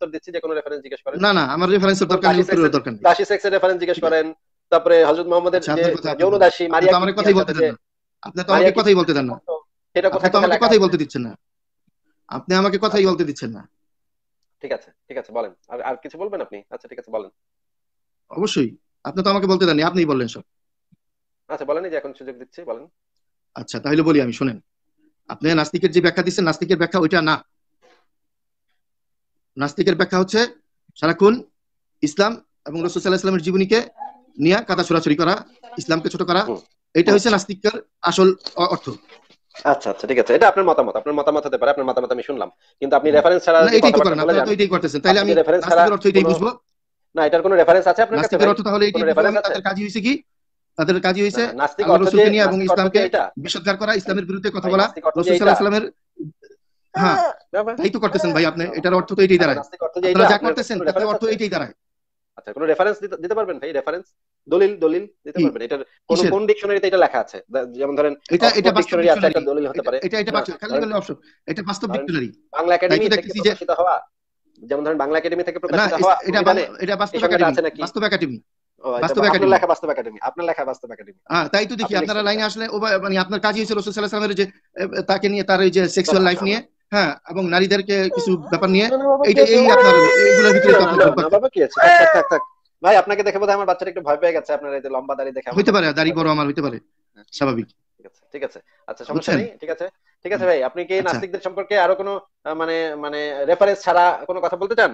বলতে দিচ্ছেন না ঠিক আছে ঠিক আছে বলেন আর কিছু বলবেন আপনি আচ্ছা ঠিক আছে বলেন অবশ্যই আপনি তো আমাকে বলতে দেননি আপনিই বললেন সব আচ্ছা বলেন যে এখন সুযোগ দিচ্ছি বলেন আচ্ছা তাহলে বলি আমি শুনেন আপনি নাস্তিকের যে ব্যাখ্যা দিচ্ছেন নাস্তিকের ব্যাখ্যা ওইটা না নাস্তিকের ব্যাখ্যা হচ্ছে সারাক্ষণ ইসলাম এবং রসুল সাল্লাহ ইসলামের জীবনীকে নিয়ে কাদা ছোড়াছড়ি করা ইসলামকে ছোট করা এটা হচ্ছে নাস্তিকের আসল অর্থ আচ্ছা আচ্ছা ঠিক আছে এটা আপনার মতামত আপনার মতামত হতে পারে আপনার মতামত আমি শুনলাম কিন্তু আপনি রেফারেন্স ছাড়া এটাই করেন আপনি তো এটাই করতেছেন তাহলে আমি রেফারেন্স ছাড়া অর্থ এটাই বুঝবো না এটার কোনো রেফারেন্স আছে আপনার কাছে নাস্তিকের অর্থ তাহলে তাদের কাজই হইছে কি তাদের কাজই হইছে নাস্তিক অর্থ এবং ইসলামকে করা ইসলামের বিরুদ্ধে কথা বলা রাসূল সাল্লাল্লাহু আলাইহি হ্যাঁ, তাই তো যেমন ধরেন বাংলা একাডেমি থেকে প্রকাশিত এটা বাস্তব বাস্তব একাডেমি বাস্তব একাডেমি লেখা বাস্তব একাডেমি আপনার লেখা বাস্তব একাডেমি হ্যাঁ তাই তো দেখি আপনারা লাইনে আসলে মানে আপনার কাজই হয়েছিল যে তাকে নিয়ে তার ওই যে সেক্সুয়াল লাইফ নিয়ে হ্যাঁ এবং নারীদেরকে কিছু ব্যাপার নিয়ে মানে এইটা এই আপনার এইগুলোর ভিতরে তো আপনার বাবা কি আছে থাক থাক থাক ভাই আপনাকে দেখে বোধহয় আমার বাচ্চাটা একটু ভয় পেয়ে গেছে আপনার এই যে লম্বা দাড়ি দেখে হইতে পারে দাড়ি বড় আমার হইতে পারে হ্যাঁ, স্বাভাবিক ঠিক আছে ঠিক আছে আচ্ছা সমস্যা নেই ঠিক আছে ঠিক আছে ভাই আপনি কি আচ্ছা। নাস্তিকদের সম্পর্কে আরো কোনো মানে মানে রেফারেন্স ছাড়া কোনো কথা বলতে চান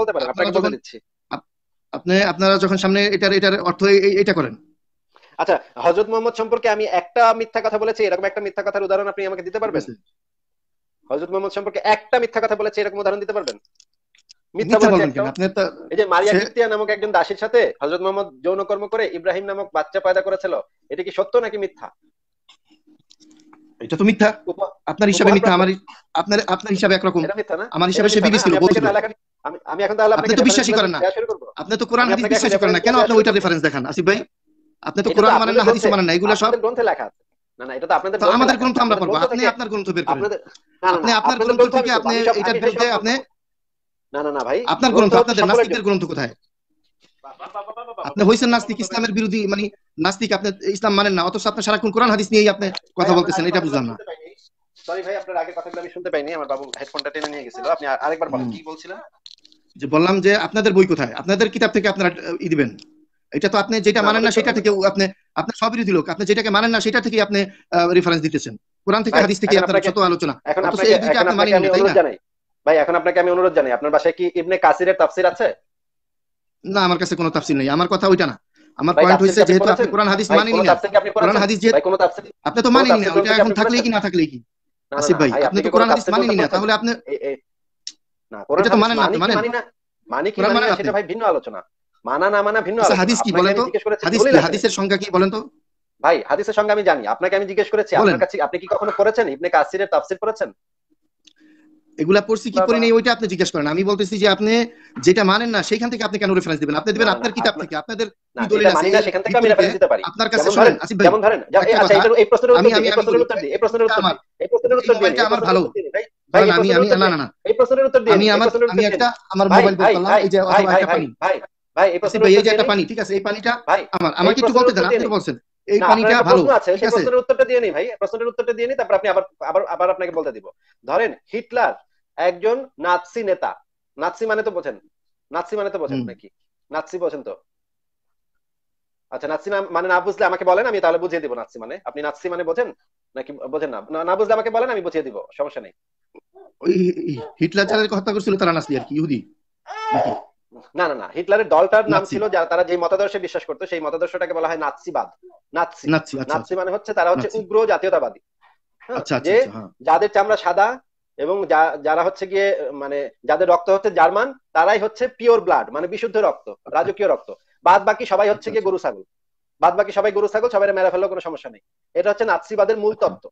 বলতে পারেন আপনাকে বলে দিচ্ছি আপনি আপনারা যখন সামনে এটার এটার অর্থ এটা করেন আচ্ছা হযরত মোহাম্মদ সম্পর্কে আমি একটা মিথ্যা কথা বলেছি এরকম একটা মিথ্যা কথার উদাহরণ আপনি আমাকে দিতে পারবেন হযরত মোহাম্মদ সম্পর্কে একটা মিথ্যা কথা বলেছে এরকম উদাহরণ দিতে পারবেন মিথ্যা এই যে মারিয়া নামক একজন দাসীর সাথে হযরত মোহাম্মদ যৌনকর্ম করে ইব্রাহিম নামক বাচ্চা পয়দা করেছিল এটা কি সত্য নাকি মিথ্যা এটা তো মিথ্যা আপনার হিসাবে মিথ্যা আমার আপনার আপনার হিসাবে একরকম আমার হিসাবে সে বিবি ছিল আমি আমি এখন তাহলে তো বিশ্বাসই করেন না আপনি তো কোরআন হাদিস বিশ্বাসই করেন না কেন আপনি ওইটা রেফারেন্স আসিফ ভাই আপনি তো কোরআন মানেন না হাদিস মানেন না এগুলো সব গ্রন্থে লেখা আছে না না এটা তো আপনাদের আমাদের গ্রন্থ আমরা পড়বো আপনি আপনার গ্রন্থ বের করেন আপনি আপনার গ্রন্থ থেকে আপনি আপনি না না না ভাই আপনার গ্রন্থ আপনাদের নাস্তিকদের গ্রন্থ কোথায় আপনি হইছেন নাস্তিক ইসলামের বিরোধী মানে নাস্তিক আপনি ইসলাম মানেন না অথচ আপনি সারাক্ষণ কোরআন হাদিস নিয়েই আপনি কথা বলতেছেন এটা বুঝলাম না সরি ভাই আপনার কথাগুলো আমি শুনতে পাইনি আমার বাবু হেডফোনটা টেনে নিয়ে গেছিল আপনি আরেকবার বলেন কি বলছিলেন যে বললাম যে আপনাদের বই কোথায় আপনাদের কিতাব থেকে আপনারা ই দিবেন এটা তো আপনি যেটা মানেন না সেটা থেকে আপনি আপনার সব বিরোধী লোক আপনি যেটাকে মানেন না সেটা থেকে আপনি রেফারেন্স দিতেছেন কোরআন থেকে হাদিস থেকে আপনার যত আলোচনা এখন আপনি জানাই ভাই এখন আপনাকে আমি অনুরোধ জানাই আপনার বাসায় কি ইবনে কাসিরের তাফসীর আছে না আমার কাছে কোনো তাফসীর নাই আমার কথা ওইটা না আমার পয়েন্ট হইছে যেহেতু আপনি কোরআন হাদিস মানেন না কোরআন হাদিস যে কোনো যেহেতু আপনি তো মানেন না ওইটা এখন থাকলেই কি না থাকলেই কি আসিফ ভাই আপনি তো কোরআন হাদিস মানেন না তাহলে আপনি না কোরআন তো মানেন না মানেন না মানে কি মানে, মানে সেটা ভাই ভিন্ন আলোচনা মানা না মানা ভিন্ন আচ্ছা, হাদিস কি বলেন তো হাদিসের সংখ্যা কি বলেন তো ভাই হাদিসের সঙ্গে আমি জানি আপনাকে আমি জিজ্ঞেস করেছি আপনার কাছে আপনি কি কখনো করেছেন ইবনে কাসিরের তাফসির করেছেন এগুলা পড়ছি কি করি নাই ওইটা আপনি জিজ্ঞেস করেন আমি বলতেছি যে আপনি যেটা মানেন না সেখান থেকে আপনি কেন রেফারেন্স দিবেন আপনি দিবেন আপনার কিতাব থেকে আপনাদের কি দলিল আছে না সেখান থেকে আমি রেফারেন্স দিতে পারি আপনার কাছে শুনেন আসিফ ভাই যেমন ধরেন আচ্ছা এটা এই প্রশ্নের উত্তর এই প্রশ্নের উত্তর দিই এই প্রশ্নের উত্তর দিই এই প্রশ্নের উত্তর দিই এটা আমার ভালো ভাই আমি আমি না না না এই প্রশ্নের উত্তর দিই আমি আমার আমি একটা আমার মোবাইল বের করলাম এই যে অথবা একটা পানি আচ্ছা, মানে, মানে আচ্ছা মানে না বুঝলে আমাকে বলেন আমি তাহলে বুঝিয়ে দিবো নাচি মানে আপনি নাৎসি মানে বোঝেন নাকি বোঝেন না না বুঝলে আমাকে বলেন আমি বুঝিয়ে দিব সমস্যা নেই হিটলার যারা হত্যা করছিল তারা নাৎসি আর কি না না না হিটলারের দলটার নাম ছিল যারা তারা যে মতাদর্শে বিশ্বাস করতো সেই মতাদর্শটাকে বলা হয় নাৎসিবাদ নাৎসি নাৎসি আচ্ছা, আচ্ছা। মানে হচ্ছে তারা হচ্ছে উগ্র জাতীয়তাবাদী হ্যাঁ, আচ্ছা, যে হ্যাঁ। যাদের চামড়া সাদা এবং যারা হচ্ছে গিয়ে মানে যাদের রক্ত হচ্ছে জার্মান তারাই হচ্ছে পিওর ব্লাড মানে বিশুদ্ধ রক্ত রাজকীয় রক্ত বাদ বাকি সবাই হচ্ছে গিয়ে গরু ছাগল বাদ বাকি সবাই গরু ছাগল সবাই মেরা ফেললেও কোনো সমস্যা নেই এটা হচ্ছে নাৎসিবাদের মূল তত্ত্ব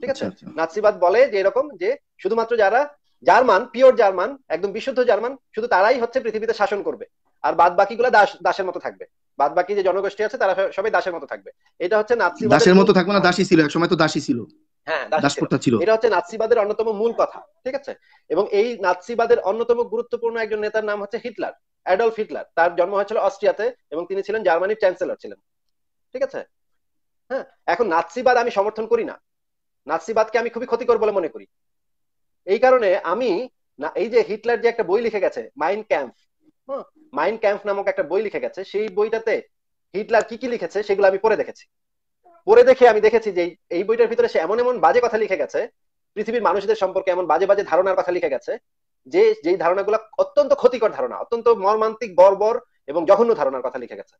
ঠিক আছে নাৎসিবাদ বলে যে এরকম যে শুধুমাত্র যারা জার্মান পিওর জার্মান একদম বিশুদ্ধ জার্মান শুধু তারাই হচ্ছে পৃথিবীতে শাসন করবে আর বাদ গুলা দাস দাসের মতো থাকবে বাদ বাকি যে জনগোষ্ঠী আছে তারা সবাই দাসের মতো থাকবে এটা হচ্ছে দাসের মতো থাকবে না দাসী ছিল একসময় তো দাসী ছিল হ্যাঁ, এটা হচ্ছে নাৎসিবাদের অন্যতম মূল কথা ঠিক আছে এবং এই নাৎসিবাদের অন্যতম গুরুত্বপূর্ণ একজন নেতার নাম হচ্ছে হিটলার অ্যাডলফ হিটলার তার জন্ম হয়েছিল অস্ট্রিয়াতে এবং তিনি ছিলেন জার্মানির চ্যান্সেলর ছিলেন ঠিক আছে হ্যাঁ এখন নাৎসিবাদ আমি সমর্থন করি না নাৎসিবাদকে আমি খুবই ক্ষতিকর বলে মনে করি এই কারণে আমি না এই যে হিটলার যে একটা বই লিখে গেছে মাইন্ড ক্যাম্প মাইন্ড ক্যাম্প নামক একটা বই লিখে গেছে সেই বইটাতে হিটলার কি কি লিখেছে সেগুলো আমি পড়ে দেখেছি পড়ে দেখে আমি দেখেছি যে এই বইটার ভিতরে সে এমন এমন বাজে কথা লিখে গেছে পৃথিবীর মানুষদের সম্পর্কে এমন বাজে বাজে ধারণার কথা লিখে গেছে যে যেই ধারণাগুলো অত্যন্ত ক্ষতিকর ধারণা অত্যন্ত মর্মান্তিক বর্বর এবং জঘন্য ধারণার কথা লিখে গেছে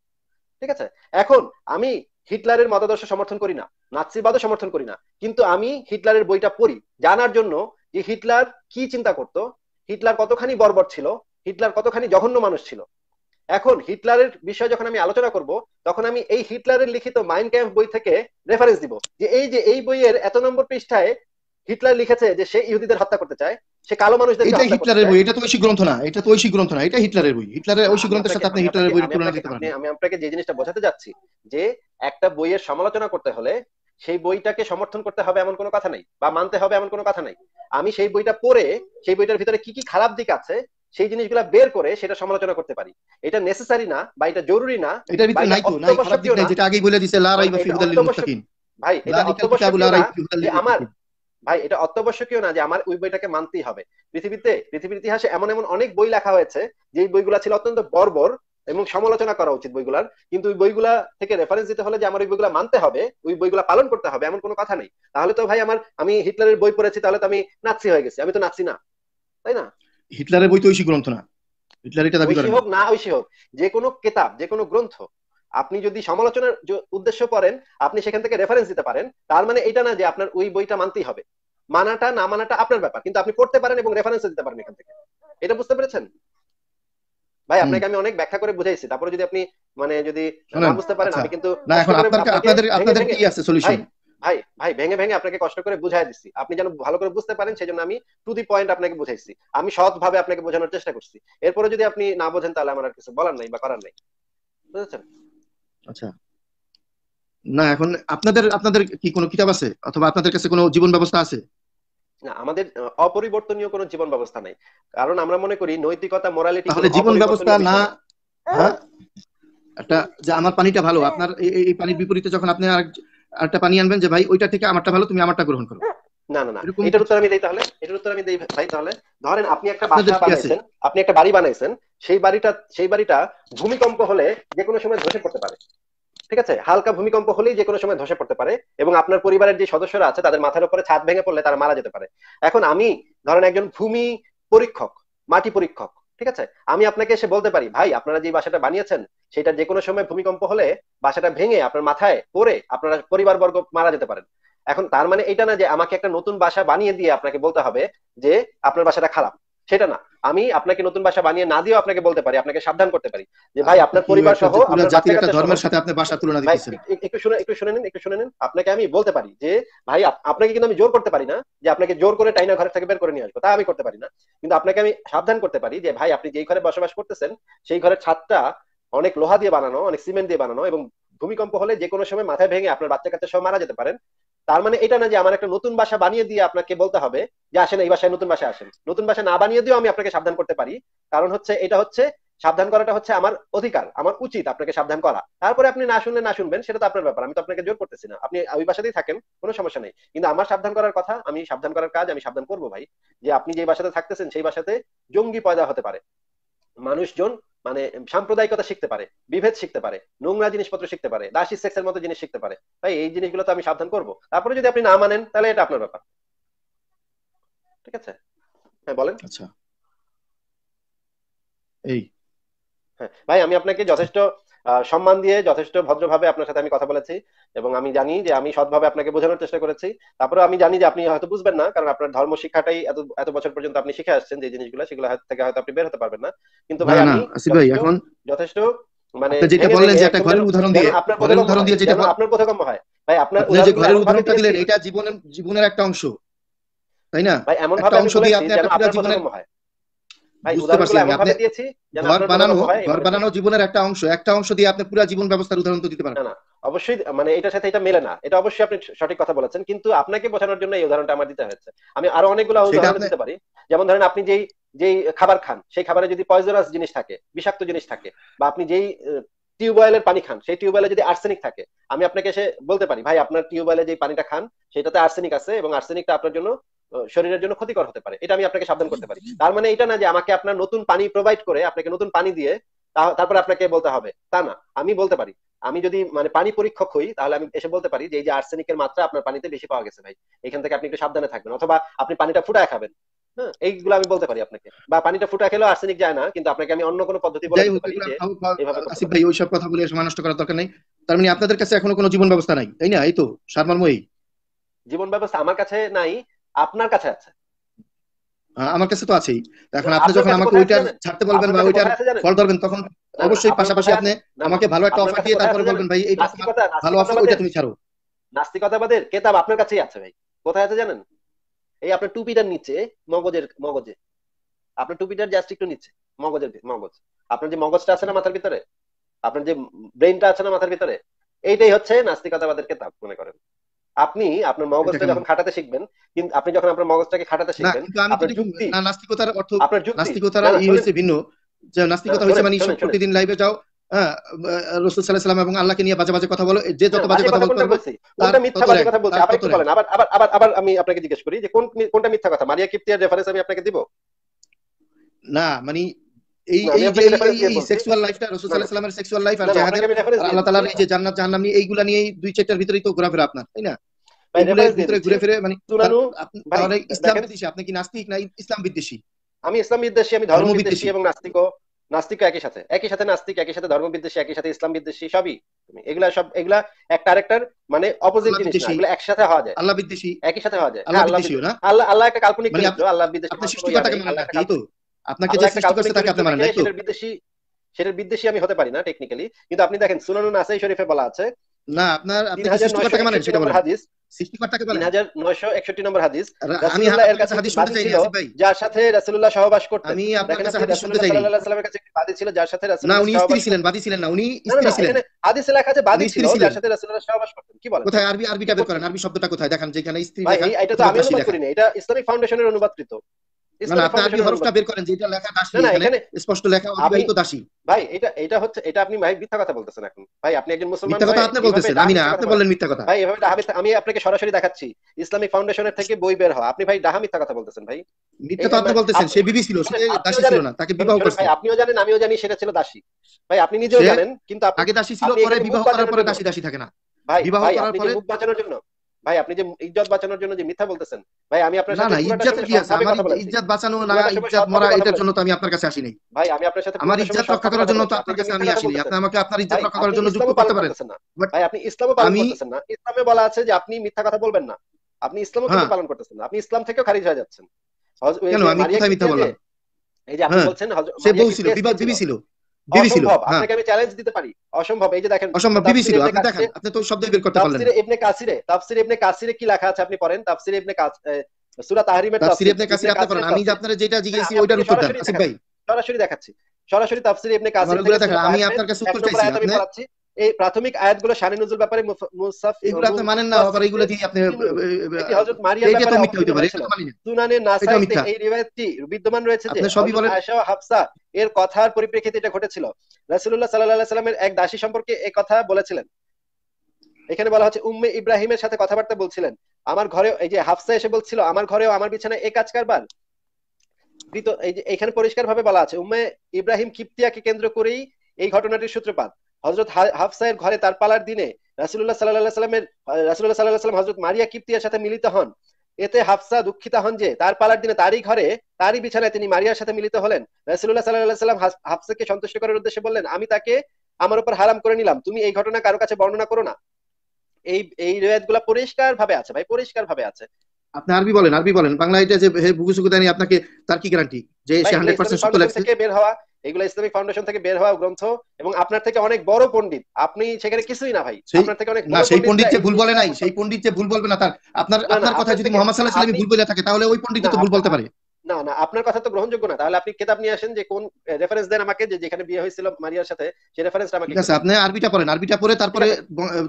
ঠিক আছে এখন আমি হিটলারের মতাদর্শ সমর্থন করি না নাৎসিবাদও সমর্থন করি না কিন্তু আমি হিটলারের বইটা পড়ি জানার জন্য যে হিটলার কি চিন্তা করত হিটলার কতখানি বর্বর ছিল হিটলার কতখানি জঘন্য মানুষ ছিল এখন হিটলারের বিষয়ে যখন আমি আলোচনা করব তখন আমি এই হিটলারের লিখিত মাইন্ড ক্যাম্প বই থেকে রেফারেন্স দিব যে এই যে এই বইয়ের এত নম্বর পৃষ্ঠায় হিটলার লিখেছে যে সে ইহুদিদের হত্যা করতে চায় সে কালো মানুষদের এটা হিটলারের বই এটা তো ঐশী গ্রন্থ না এটা তো ঐশী গ্রন্থ না এটা হিটলারের বই হিটলারের ঐশী গ্রন্থের সাথে আপনি হিটলারের বই তুলনা করতে পারেন আমি আপনাকে যে জিনিসটা বোঝাতে যাচ্ছি যে একটা বইয়ের সমালোচনা করতে হলে সেই বইটাকে সমর্থন করতে হবে এমন কোনো কথা নাই বা মানতে হবে এমন কোনো কথা নাই আমি সেই বইটা পড়ে সেই বইটার ভিতরে কি কি খারাপ দিক আছে সেই জিনিসগুলো বের করে সেটা সমালোচনা করতে পারি এটা নেসেসারি না বা এটা জরুরি না এটার ভিতরে নাই তো নাই খারাপ দিক নাই যেটা আগেই বলে দিয়েছে লা রাইবা ফি হুদাল মুত্তাকিন ভাই এটা অত্যাবশ্যকীয় আমার ভাই এটা অত্যাবশ্যকীয় না যে আমার ওই বইটাকে মানতেই হবে পৃথিবীতে পৃথিবীর ইতিহাসে এমন এমন অনেক বই লেখা হয়েছে যে বইগুলো ছিল অত্যন্ত বর্বর এবং সমালোচনা করা উচিত বইগুলার কিন্তু ওই বইগুলা থেকে রেফারেন্স দিতে হলে যে আমার ওই বইগুলা মানতে হবে ওই বইগুলা পালন করতে হবে এমন কোনো কথা নেই তাহলে তো ভাই আমার আমি হিটলারের বই পড়েছি তাহলে তো আমি নাচি হয়ে গেছি আমি তো নাচি না তাই না হিটলারের বই তো ঐশী গ্রন্থ না হিটলার এটা দাবি করে হোক না ঐশী হোক যে কোনো কেতাব যে কোনো গ্রন্থ আপনি যদি সমালোচনার উদ্দেশ্য করেন আপনি সেখান থেকে রেফারেন্স দিতে পারেন তার মানে এটা না যে আপনার ওই বইটা মানতেই হবে মানাটা না মানাটা আপনার ব্যাপার কিন্তু আপনি পড়তে পারেন এবং রেফারেন্স দিতে পারেন এখান থেকে এটা বুঝতে পেরেছেন ভাই আপনাকে আমি অনেক ব্যাখ্যা করে বুঝাইছি তারপরে যদি আপনি মানে যদি না বুঝতে পারেন আচ্ছা। আমি কিন্তু না এখন আপনাদের আপনাদের আপনাদের কি আছে সলিউশন ভাই ভাই ভেঙে ভেঙে আপনাকে কষ্ট করে বুঝাই দিচ্ছি আপনি যেন ভালো করে বুঝতে পারেন সেজন্য আমি টু দি পয়েন্ট আপনাকে বুঝাইছি আমি সৎ ভাবে আপনাকে বোঝানোর চেষ্টা করছি এরপরে যদি আপনি না বোঝেন তাহলে আমার আর কিছু বলার নাই বা করার নাই বুঝেছেন আচ্ছা না এখন আপনাদের আপনাদের কি কোনো কিতাব আছে অথবা আপনাদের কাছে কোনো জীবন ব্যবস্থা আছে আমাদের অপরিবর্তনীয় কোনো জীবন ব্যবস্থা নাই কারণ আমরা মনে করি নৈতিকতা মোরালিটি তাহলে জীবন ব্যবস্থা হ্যাঁ? হ্যাঁ? না একটা যে আমার পানিটা ভালো হ্যাঁ। আপনার এই পানির বিপরীতে যখন আপনি আরেকটা একটা পানি আনবেন যে ভাই ওইটা থেকে আমারটা ভালো তুমি আমারটা গ্রহণ করো না না না এটার উত্তর আমি দেই তাহলে এটার উত্তর আমি দেই ভাই তাহলে ধরেন আপনি একটা বাসা বানাইছেন আপনি একটা বাড়ি বানাইছেন সেই বাড়িটা সেই বাড়িটা ভূমিকম্প হলে যে কোনো সময় ধসে পড়তে পারে ঠিক আছে হালকা ভূমিকম্প হলেই যে কোনো সময় ধসে পড়তে পারে এবং আপনার পরিবারের যে সদস্যরা আছে তাদের মাথার উপরে ছাদ ভেঙে পড়লে তারা মারা যেতে পারে এখন আমি ধরেন একজন ভূমি পরীক্ষক মাটি পরীক্ষক ঠিক আছে আমি আপনাকে এসে বলতে পারি ভাই আপনারা যে বাসাটা বানিয়েছেন সেটা যে কোনো সময় ভূমিকম্প হলে বাসাটা ভেঙে আপনার মাথায় পড়ে আপনারা পরিবারবর্গ মারা যেতে পারেন এখন তার মানে এটা না যে আমাকে একটা নতুন বাসা বানিয়ে দিয়ে আপনাকে বলতে হবে যে আপনার বাসাটা খারাপ সেটা না আমি আপনাকে নতুন ভাষা বানিয়ে না দিয়েও আপনাকে বলতে পারি আপনাকে সাবধান করতে পারি যে ভাই আপনার পরিবার সহ একটা ধর্মের সাথে আপনি তুলনা একটু শুনে একটু শুনে নিন একটু শুনে নিন আপনাকে আমি বলতে পারি যে ভাই আপনাকে কিন্তু আমি জোর করতে পারি না যে আপনাকে জোর করে টাইনা ঘরে থেকে বের করে নিয়ে আসবো তা আমি করতে পারি না কিন্তু আপনাকে আমি সাবধান করতে পারি যে ভাই আপনি যেই ঘরে বসবাস করতেছেন সেই ঘরের ছাদটা অনেক লোহা দিয়ে বানানো অনেক সিমেন্ট দিয়ে বানানো এবং ভূমিকম্প হলে যে কোনো সময় মাথায় ভেঙে আপনার বাচ্চা কাচ্চা সব মারা যেতে পারেন তার মানে এটা না যে আমার একটা নতুন বাসা বানিয়ে দিয়ে আপনাকে বলতে হবে যে আসেন এই বাসায় নতুন বাসায় আসেন নতুন বাসা না বানিয়ে দিয়েও আমি আপনাকে সাবধান করতে পারি কারণ হচ্ছে এটা হচ্ছে সাবধান করাটা হচ্ছে আমার অধিকার আমার উচিত আপনাকে সাবধান করা তারপরে আপনি না শুনলে না শুনবেন সেটা তো আপনার ব্যাপার আমি তো আপনাকে জোর করতেছি না আপনি ওই বাসাতেই থাকেন কোনো সমস্যা নেই কিন্তু আমার সাবধান করার কথা আমি সাবধান করার কাজ আমি সাবধান করবো ভাই যে আপনি যে বাসাতে থাকতেছেন সেই বাসাতে জঙ্গি পয়দা হতে পারে মানুষজন মানে সাম্প্রদায়িকতা শিখতে পারে বিভেদ শিখতে পারে নোংরা জিনিসপত্র শিখতে পারে দাসী সেক্সের মতো জিনিস শিখতে পারে তাই এই জিনিসগুলো তো আমি সাবধান করব তারপরে যদি আপনি না মানেন তাহলে এটা আপনার ব্যাপার ঠিক আছে হ্যাঁ বলেন আচ্ছা এই হ্যাঁ ভাই আমি আপনাকে যথেষ্ট সম্মান দিয়ে যথেষ্ট ভদ্রভাবে আপনার সাথে আমি কথা বলেছি এবং আমি জানি যে আমি সৎভাবে আপনাকে বোঝানোর চেষ্টা করেছি তারপরে আমি জানি যে আপনি হয়তো বুঝবেন না কারণ আপনার ধর্ম শিক্ষাটাই এত এত বছর পর্যন্ত আপনি শিখে আসছেন যে জিনিসগুলো সেগুলো থেকে হয়তো আপনি বের হতে পারবেন না কিন্তু ভাই আমি এখন যথেষ্ট মানে যেটা বললেন যে একটা ঘরের উদাহরণ দিয়ে ঘরের উদাহরণ দিয়ে যেটা আপনার কথা কম হয় ভাই আপনার যে ঘরের উদাহরণটা দিলেন এটা জীবনের জীবনের একটা অংশ তাই না ভাই এমন ভাবে অংশ দিয়ে আপনি একটা জীবনের হয় আপনি যেই যেই খাবার খান সেই খাবারে যদি পয়জনাস জিনিস থাকে বিষাক্ত জিনিস থাকে বা আপনি যেই টিউবওয়েলের পানি খান সেই টিউবওয়েলে যদি আর্সেনিক থাকে আমি আপনাকে এসে বলতে পারি ভাই আপনার টিউবওয়েলে যে পানিটা খান সেটাতে আর্সেনিক আছে এবং আর্সেনিকটা আপনার জন্য শরীরের জন্য ক্ষতিকর হতে পারে এটা আমি আপনাকে সাবধান করতে পারি তার মানে এটা না যে আমাকে আপনার নতুন পানি প্রোভাইড করে আপনাকে নতুন পানি দিয়ে তারপর আপনাকে বলতে হবে তা না আমি বলতে পারি আমি যদি মানে পানি পরীক্ষক হই তাহলে আমি এসে বলতে পারি যে এই যে আর্সেনিকের মাত্রা আপনার পানিতে বেশি পাওয়া গেছে ভাই এখান থেকে আপনি একটু সাবধানে থাকবেন অথবা আপনি পানিটা ফুটায় খাবেন হ্যাঁ এইগুলো আমি বলতে পারি আপনাকে বা পানিটা ফুটা খেলেও আর্সেনিক যায় না কিন্তু আপনাকে আমি অন্য কোনো পদ্ধতি পারি আসিফ ভাই ওইসব কথা বলে সময় নষ্ট করার দরকার নেই তার মানে আপনাদের কাছে এখনো কোনো জীবন ব্যবস্থা নাই তাই না এই তো সারমর্ম এই জীবন ব্যবস্থা আমার কাছে নাই আপনার কাছে আছে আমার কাছে তো আছেই এখন আপনি যখন আমাকে ওইটা ছাড়তে বলবেন বা ওইটার ফল ধরবেন তখন অবশ্যই পাশাপাশি আপনি আমাকে ভালো একটা অফার দিয়ে তারপরে বলবেন ভাই এই ভালো অফার ওইটা তুমি ছাড়ো নাস্তিকতাবাদের কেতাব আপনার কাছেই আছে ভাই কোথায় আছে জানেন এই আপনার টুপিটার নিচে মগজের মগজে আপনার টুপিটার জাস্ট একটু নিচে মগজের মগজ আপনার যে মগজটা আছে না মাথার ভিতরে আপনার যে ব্রেনটা আছে না মাথার ভিতরে এইটাই হচ্ছে নাস্তিকতাবাদের কেতাব মনে করেন আপনি আপনার মগজটা যখন খাটাতে শিখবেন কিন্তু আপনি যখন আপনার মগজটাকে খাটাতে শিখবেন আপনার যুক্তি নাস্তিকতার অর্থ আপনার যুক্তি নাস্তিকতার এই হয়েছে ভিন্ন যে নাস্তিকতা হয়েছে মানে ঈশ্বর প্রতিদিন লাইভে যাও হ্যাঁ এবং নিয়ে কথা যে যত কথা বলছি কথা আবার আবার আমি আপনাকে জিজ্ঞেস করি যে কোন কোনটা মিথ্যা কথা মারিয়া কিপ্তিয়ার রেফারেন্স আমি আপনাকে দিব না মানে আল্লাহ মানে, মানে বিদ্বেষী ধর্ম বিদ্বেষী একই সাথে নাস্তিক ধর্ম একই সাথে ইসলাম বিদ্বেষী সবই এগুলা সব এগুলা একটা আরেকটার মানে অপোজিট জিনিস একসাথে হওয়া যায় আল্লাহ বিদ্বেষী একই সাথে হওয়া যায় আল্লাহ আল্লাহ একটা কাল্পনিক মানে আল্লাহ বিদ্বেষী আপনাকে যে সৃষ্টি করছে তাকে আপনি মানেন সেটার বিদ্বেষী সেটার বিদ্বেষী আমি হতে পারি না টেকনিক্যালি কিন্তু আপনি দেখেন সুনানুন আসাই শরীফে বলা আছে না আপনার আপনি সৃষ্টিকর্তাকে মানেন সেটা বলেন হাদিস সৃষ্টিকর্তাকে বলেন 3961 নম্বর হাদিস কাছে হাদিস শুনতে চাই ভাই যার সাথে রাসূলুল্লাহ সহবাস করতেন আমি আপনার কাছে হাদিস শুনতে চাই সাল্লাল্লাহু আলাইহি ছিল যার সাথে রাসূলুল্লাহ না উনি স্ত্রী ছিলেন বাদী ছিলেন না উনি স্ত্রী ছিলেন হাদিসে লেখা আছে বাদী ছিল যার সাথে রাসূলুল্লাহ সহবাস করতেন কি বলেন কোথায় আরবি আরবিটা বের করেন আরবি শব্দটা কোথায় দেখেন যেখানে স্ত্রী লেখা এটা তো আমি অনুবাদ করিনি এটা ইসলামিক ফাউন্ডেশনের অনুবাদকৃত ইসলামিক ফাউন্ডেশনের থেকে বই বের হয় আপনি ভাই ডাহা মিথ্যা কথা বলতেছেন ভাই মিথ্যা বলতেছেন সে বিবি ছিল ছিল না তাকে বিবাহ আপনিও জানেন আমিও জানি সেটা ছিল দাসী ভাই আপনি নিজেও জানেন কিন্তু আগে দাসী ছিল পরে বিবাহ করার পরে দাসী দাসী থাকে না ভাই বিবাহ করার পরে জন্য ভাই আপনি যে ইজ্জত বাঁচানোর জন্য যে মিথ্যা বলতেছেন ভাই আমি আপনার সাথে না না ইজ্জত কি আছে আমার ইজ্জত বাঁচানো না ইজ্জত মরা এটার জন্য তো আমি আপনার কাছে আসি নাই ভাই আমি আপনার সাথে আমার ইজ্জত রক্ষা করার জন্য তো আপনার কাছে আমি আসি নাই আপনি আমাকে আপনার ইজ্জত রক্ষা করার জন্য যুক্ত করতে পারেন না ভাই আপনি ইসলামও পালন করতেছেন না ইসলামে বলা আছে যে আপনি মিথ্যা কথা বলবেন না আপনি ইসলামও কিন্তু হ্যাঁ। পালন করতেছেন না আপনি ইসলাম থেকে খারিজ হয়ে যাচ্ছেন কেন আমি কথা মিথ্যা বললাম এই যে আপনি হ্যাঁ। বলছেন সে বউ ছিল বিবাহ ছিল হ্যাঁ। লেখা আছে আপনি পড়েন তাফসিরে ইবনে সূরা তাহরিমের তাফসিরে ইবনে কাসিরে আমি আপনারা যেটা জিজ্ঞেসি হ্যাঁ, সরাসরি দেখাচ্ছি সরাসরি তাফসিরে ইবনে কাসির থেকে আমি আপনার কাছে উত্তর চাইছি আপনি এই প্রাথমিক আয়াতগুলো শানে নজুল ব্যাপারে মুসাফ এগুলো আপনি মানেন না আবার এগুলো দিয়ে আপনি হযরত মারিয়াম ব্যাপারে মিথ্যা হতে পারে সুনানে নাসাইতে এই রিওয়ায়াতটি বিদ্যমান রয়েছে যে সবই বলেন আয়েশা ও হাফসা এর কথার পরিপ্রেক্ষিতে এটা ঘটেছিল রাসূলুল্লাহ সাল্লাল্লাহু আলাইহি সাল্লামের এক দাসী সম্পর্কে এই কথা বলেছিলেন এখানে বলা হচ্ছে উম্মে ইব্রাহিমের সাথে কথাবার্তা বলছিলেন আমার ঘরে এই যে হাফসা এসে বলছিল আমার ঘরেও আমার বিছানায় এই কাজ কারবার এখানে পরিষ্কার ভাবে বলা আছে উম্মে ইব্রাহিম কিপ্তিয়াকে কেন্দ্র করেই এই ঘটনাটির সূত্রপাত হজরত হাফসাহের ঘরে তার পালার দিনে রাসুল্লাহ সাল্লাহ সাল্লামের রাসুল্লাহ সাল্লাহ সাল্লাম হজরত মারিয়া কিপ্তিয়ার সাথে মিলিত হন এতে হাফসা দুঃখিতা হন যে তার পালার দিনে তারই ঘরে তারই বিছানায় তিনি মারিয়ার সাথে মিলিত হলেন রাসুল্লাহ সাল্লাহ সাল্লাম হাফসাকে সন্তুষ্ট করার উদ্দেশ্যে বললেন আমি তাকে আমার উপর হারাম করে নিলাম তুমি এই ঘটনা কারো কাছে বর্ণনা করো না এই এই রেয়াত গুলা পরিষ্কার ভাবে আছে ভাই পরিষ্কার ভাবে আছে আপনি আরবি বলেন আরবি বলেন বাংলা এটা যে বুকুসুকু দেয়নি আপনাকে তার কি গ্যারান্টি যে সে হান্ড্রেড পার্সেন্ট সত্য লাগছে বের হওয়া এগুলো ইসলামিক ফাউন্ডেশন থেকে বের হওয়া গ্রন্থ এবং আপনার থেকে অনেক বড় পণ্ডিত আপনি সেখানে কিছুই না ভাই আপনার থেকে অনেক না সেই পণ্ডিত যে ভুল বলে নাই সেই পণ্ডিত যে ভুল বলবে না তার আপনার আপনার কথা যদি মোহাম্মদ সাল্লাল্লাহু আলাইহি ভুল বলে থাকে তাহলে ওই পণ্ডিত তো ভুল বলতে পারে না না আপনার কথা তো গ্রহণযোগ্য না তাহলে আপনি কিতাব নিয়ে আসেন যে কোন রেফারেন্স দেন আমাকে যে যেখানে বিয়ে হয়েছিল মারিয়ার সাথে সেই রেফারেন্সটা আমাকে ঠিক আছে আপনি আরবিটা পড়েন আরবিটা পড়ে তারপরে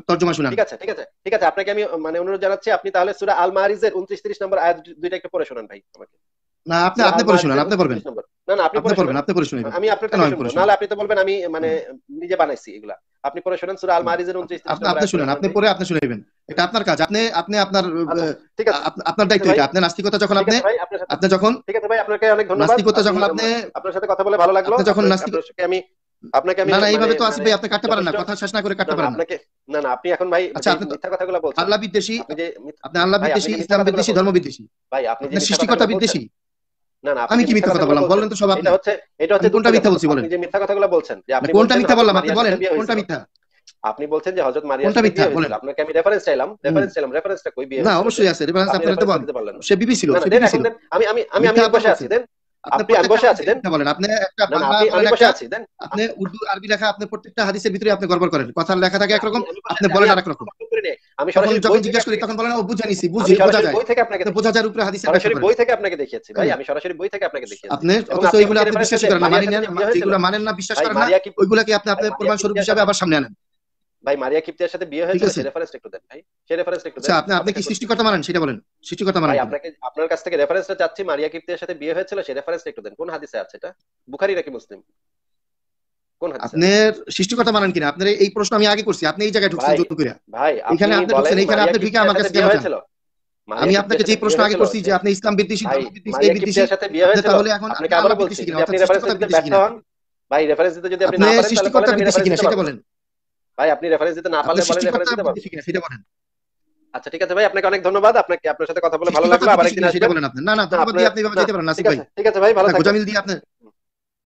তর্জমা শুনান ঠিক আছে ঠিক আছে ঠিক আছে আপনাকে আমি মানে অনুরোধ জানাচ্ছি আপনি তাহলে সূরা আল মারিজের 29 30 নম্বর আয়াত দুইটা একটু পড়ে শোনান ভাই আমাকে না আপনি আপনি পড়ে শুনান আপনি পড়বেন না না আপনি পড়বেন আপনি পড়ে শুনাবেন আমি আপনার আপনি তো বলবেন আমি মানে নিজে বানাইছি এগুলা আপনি পড়ে শুনেন সূরা আল মারিজের 29 আপনি আপনি শুনেন আপনি পড়ে আপনি শুনাইবেন এটা আপনার কাজ আপনি আপনি আপনার আচ্ছা, ঠিক আছে আপনার দায়িত্ব এটা আপনি নাস্তিকতা যখন আপনি আপনি যখন ঠিক আছে ভাই আপনাকে অনেক ধন্যবাদ নাস্তিকতা যখন আপনি আপনার সাথে কথা বলে ভালো লাগলো আপনি যখন নাস্তিকতা আমি আপনাকে আমি না না মানে এইভাবে তো মানে আসবে আপনি কাটতে পারেন না কথা শেষ না করে কাটতে পারেন না আপনাকে না না আপনি এখন ভাই আচ্ছা আপনি মিথ্যা কথাগুলো বলছেন আল্লাহ বিদ্বেষী আপনি আল্লাহ বিদ্বেষী ইসলাম বিদ্বেষী ধর্ম বিদ্বেষী ভাই আপনি সৃষ্টিকর্তা বিদ্বেষী মিথ্যা কথা বললাম আপনি বলছেন যে আপনি কোনটা মিথ্যা বলেন কোনটা মিথ্যা আপনি বলছেন যে হযরত মারিয়া মিথ্যা বলেন আপনাকে আমি রেফারেন্স চাইলাম রেফারেন্স চাইলাম রেফারেন্সটা কই অবশ্যই বিবি ছিল সে বিবি আমি আমি আমি পাশে আছি দেন আপনি উর্দু আরবি লেখা আপনি প্রত্যেকটা হাদিসের ভিতরে আপনি করেন লেখা থাকে একরকম আপনি বলেন রকম বলেন বুঝে বই থেকে আপনাকে হ্যাঁ। বই থেকে আপনাকে দেখিয়েছি আপনাকে আপনি বিশ্বাস করেন না মানেন না বিশ্বাস করেন না আপনি আপনার প্রমাণ স্বরূপ হিসাবে আবার সামনে আনেন ভাই মারিয়া কিপ্তিয়ার সাথে বিয়ে হয়েছে একটু দেন ভাই একটু আচ্ছা, দেন আপনি আপনি কি সৃষ্টিকর্তা সেটা বলেন সৃষ্টিকর্তা আপনাকে আপনার কাছ থেকে রেফারেন্সটা চাচ্ছি মারিয়া কিপ্তিয়ার সাথে বিয়ে হয়েছিল একটু দেন কোন হাদিসে আছে এটা বুখারী নাকি মুসলিম কোন আপনার সৃষ্টিকর্তা কিনা আপনার এই প্রশ্ন আমি আগে করছি আপনি এই জায়গায় ঢুকছেন করে ভাই এখানে আপনি ঢুকছেন এখানে আপনি ঢুকে আমার কাছে হয়েছিল আমি আপনাকে যে প্রশ্ন আগে করছি যে আপনি ইসলাম বিদ্বেষী এই তাহলে এখন আবার আপনি রেফারেন্স দিতে ব্যর্থ হন ভাই রেফারেন্স দিতে যদি আপনি না পারেন তাহলে সৃষ্টিকর্তা কিনা সেটা বলেন ভাই আপনি রেফারেন্স দিতে না পারলে বলেন রেফারেন্স দিতে পারবেন সেটা বলেন আচ্ছা ঠিক আছে ভাই আপনাকে অনেক ধন্যবাদ আপনাকে আপনার সাথে কথা বলে ভালো লাগলো আবার একদিন আসবেন না না ধন্যবাদ আপনি আপনি যেতে পারেন নাসিক ভাই ঠিক আছে ভাই ভালো থাকবেন গোজামিল দিয়ে আপনি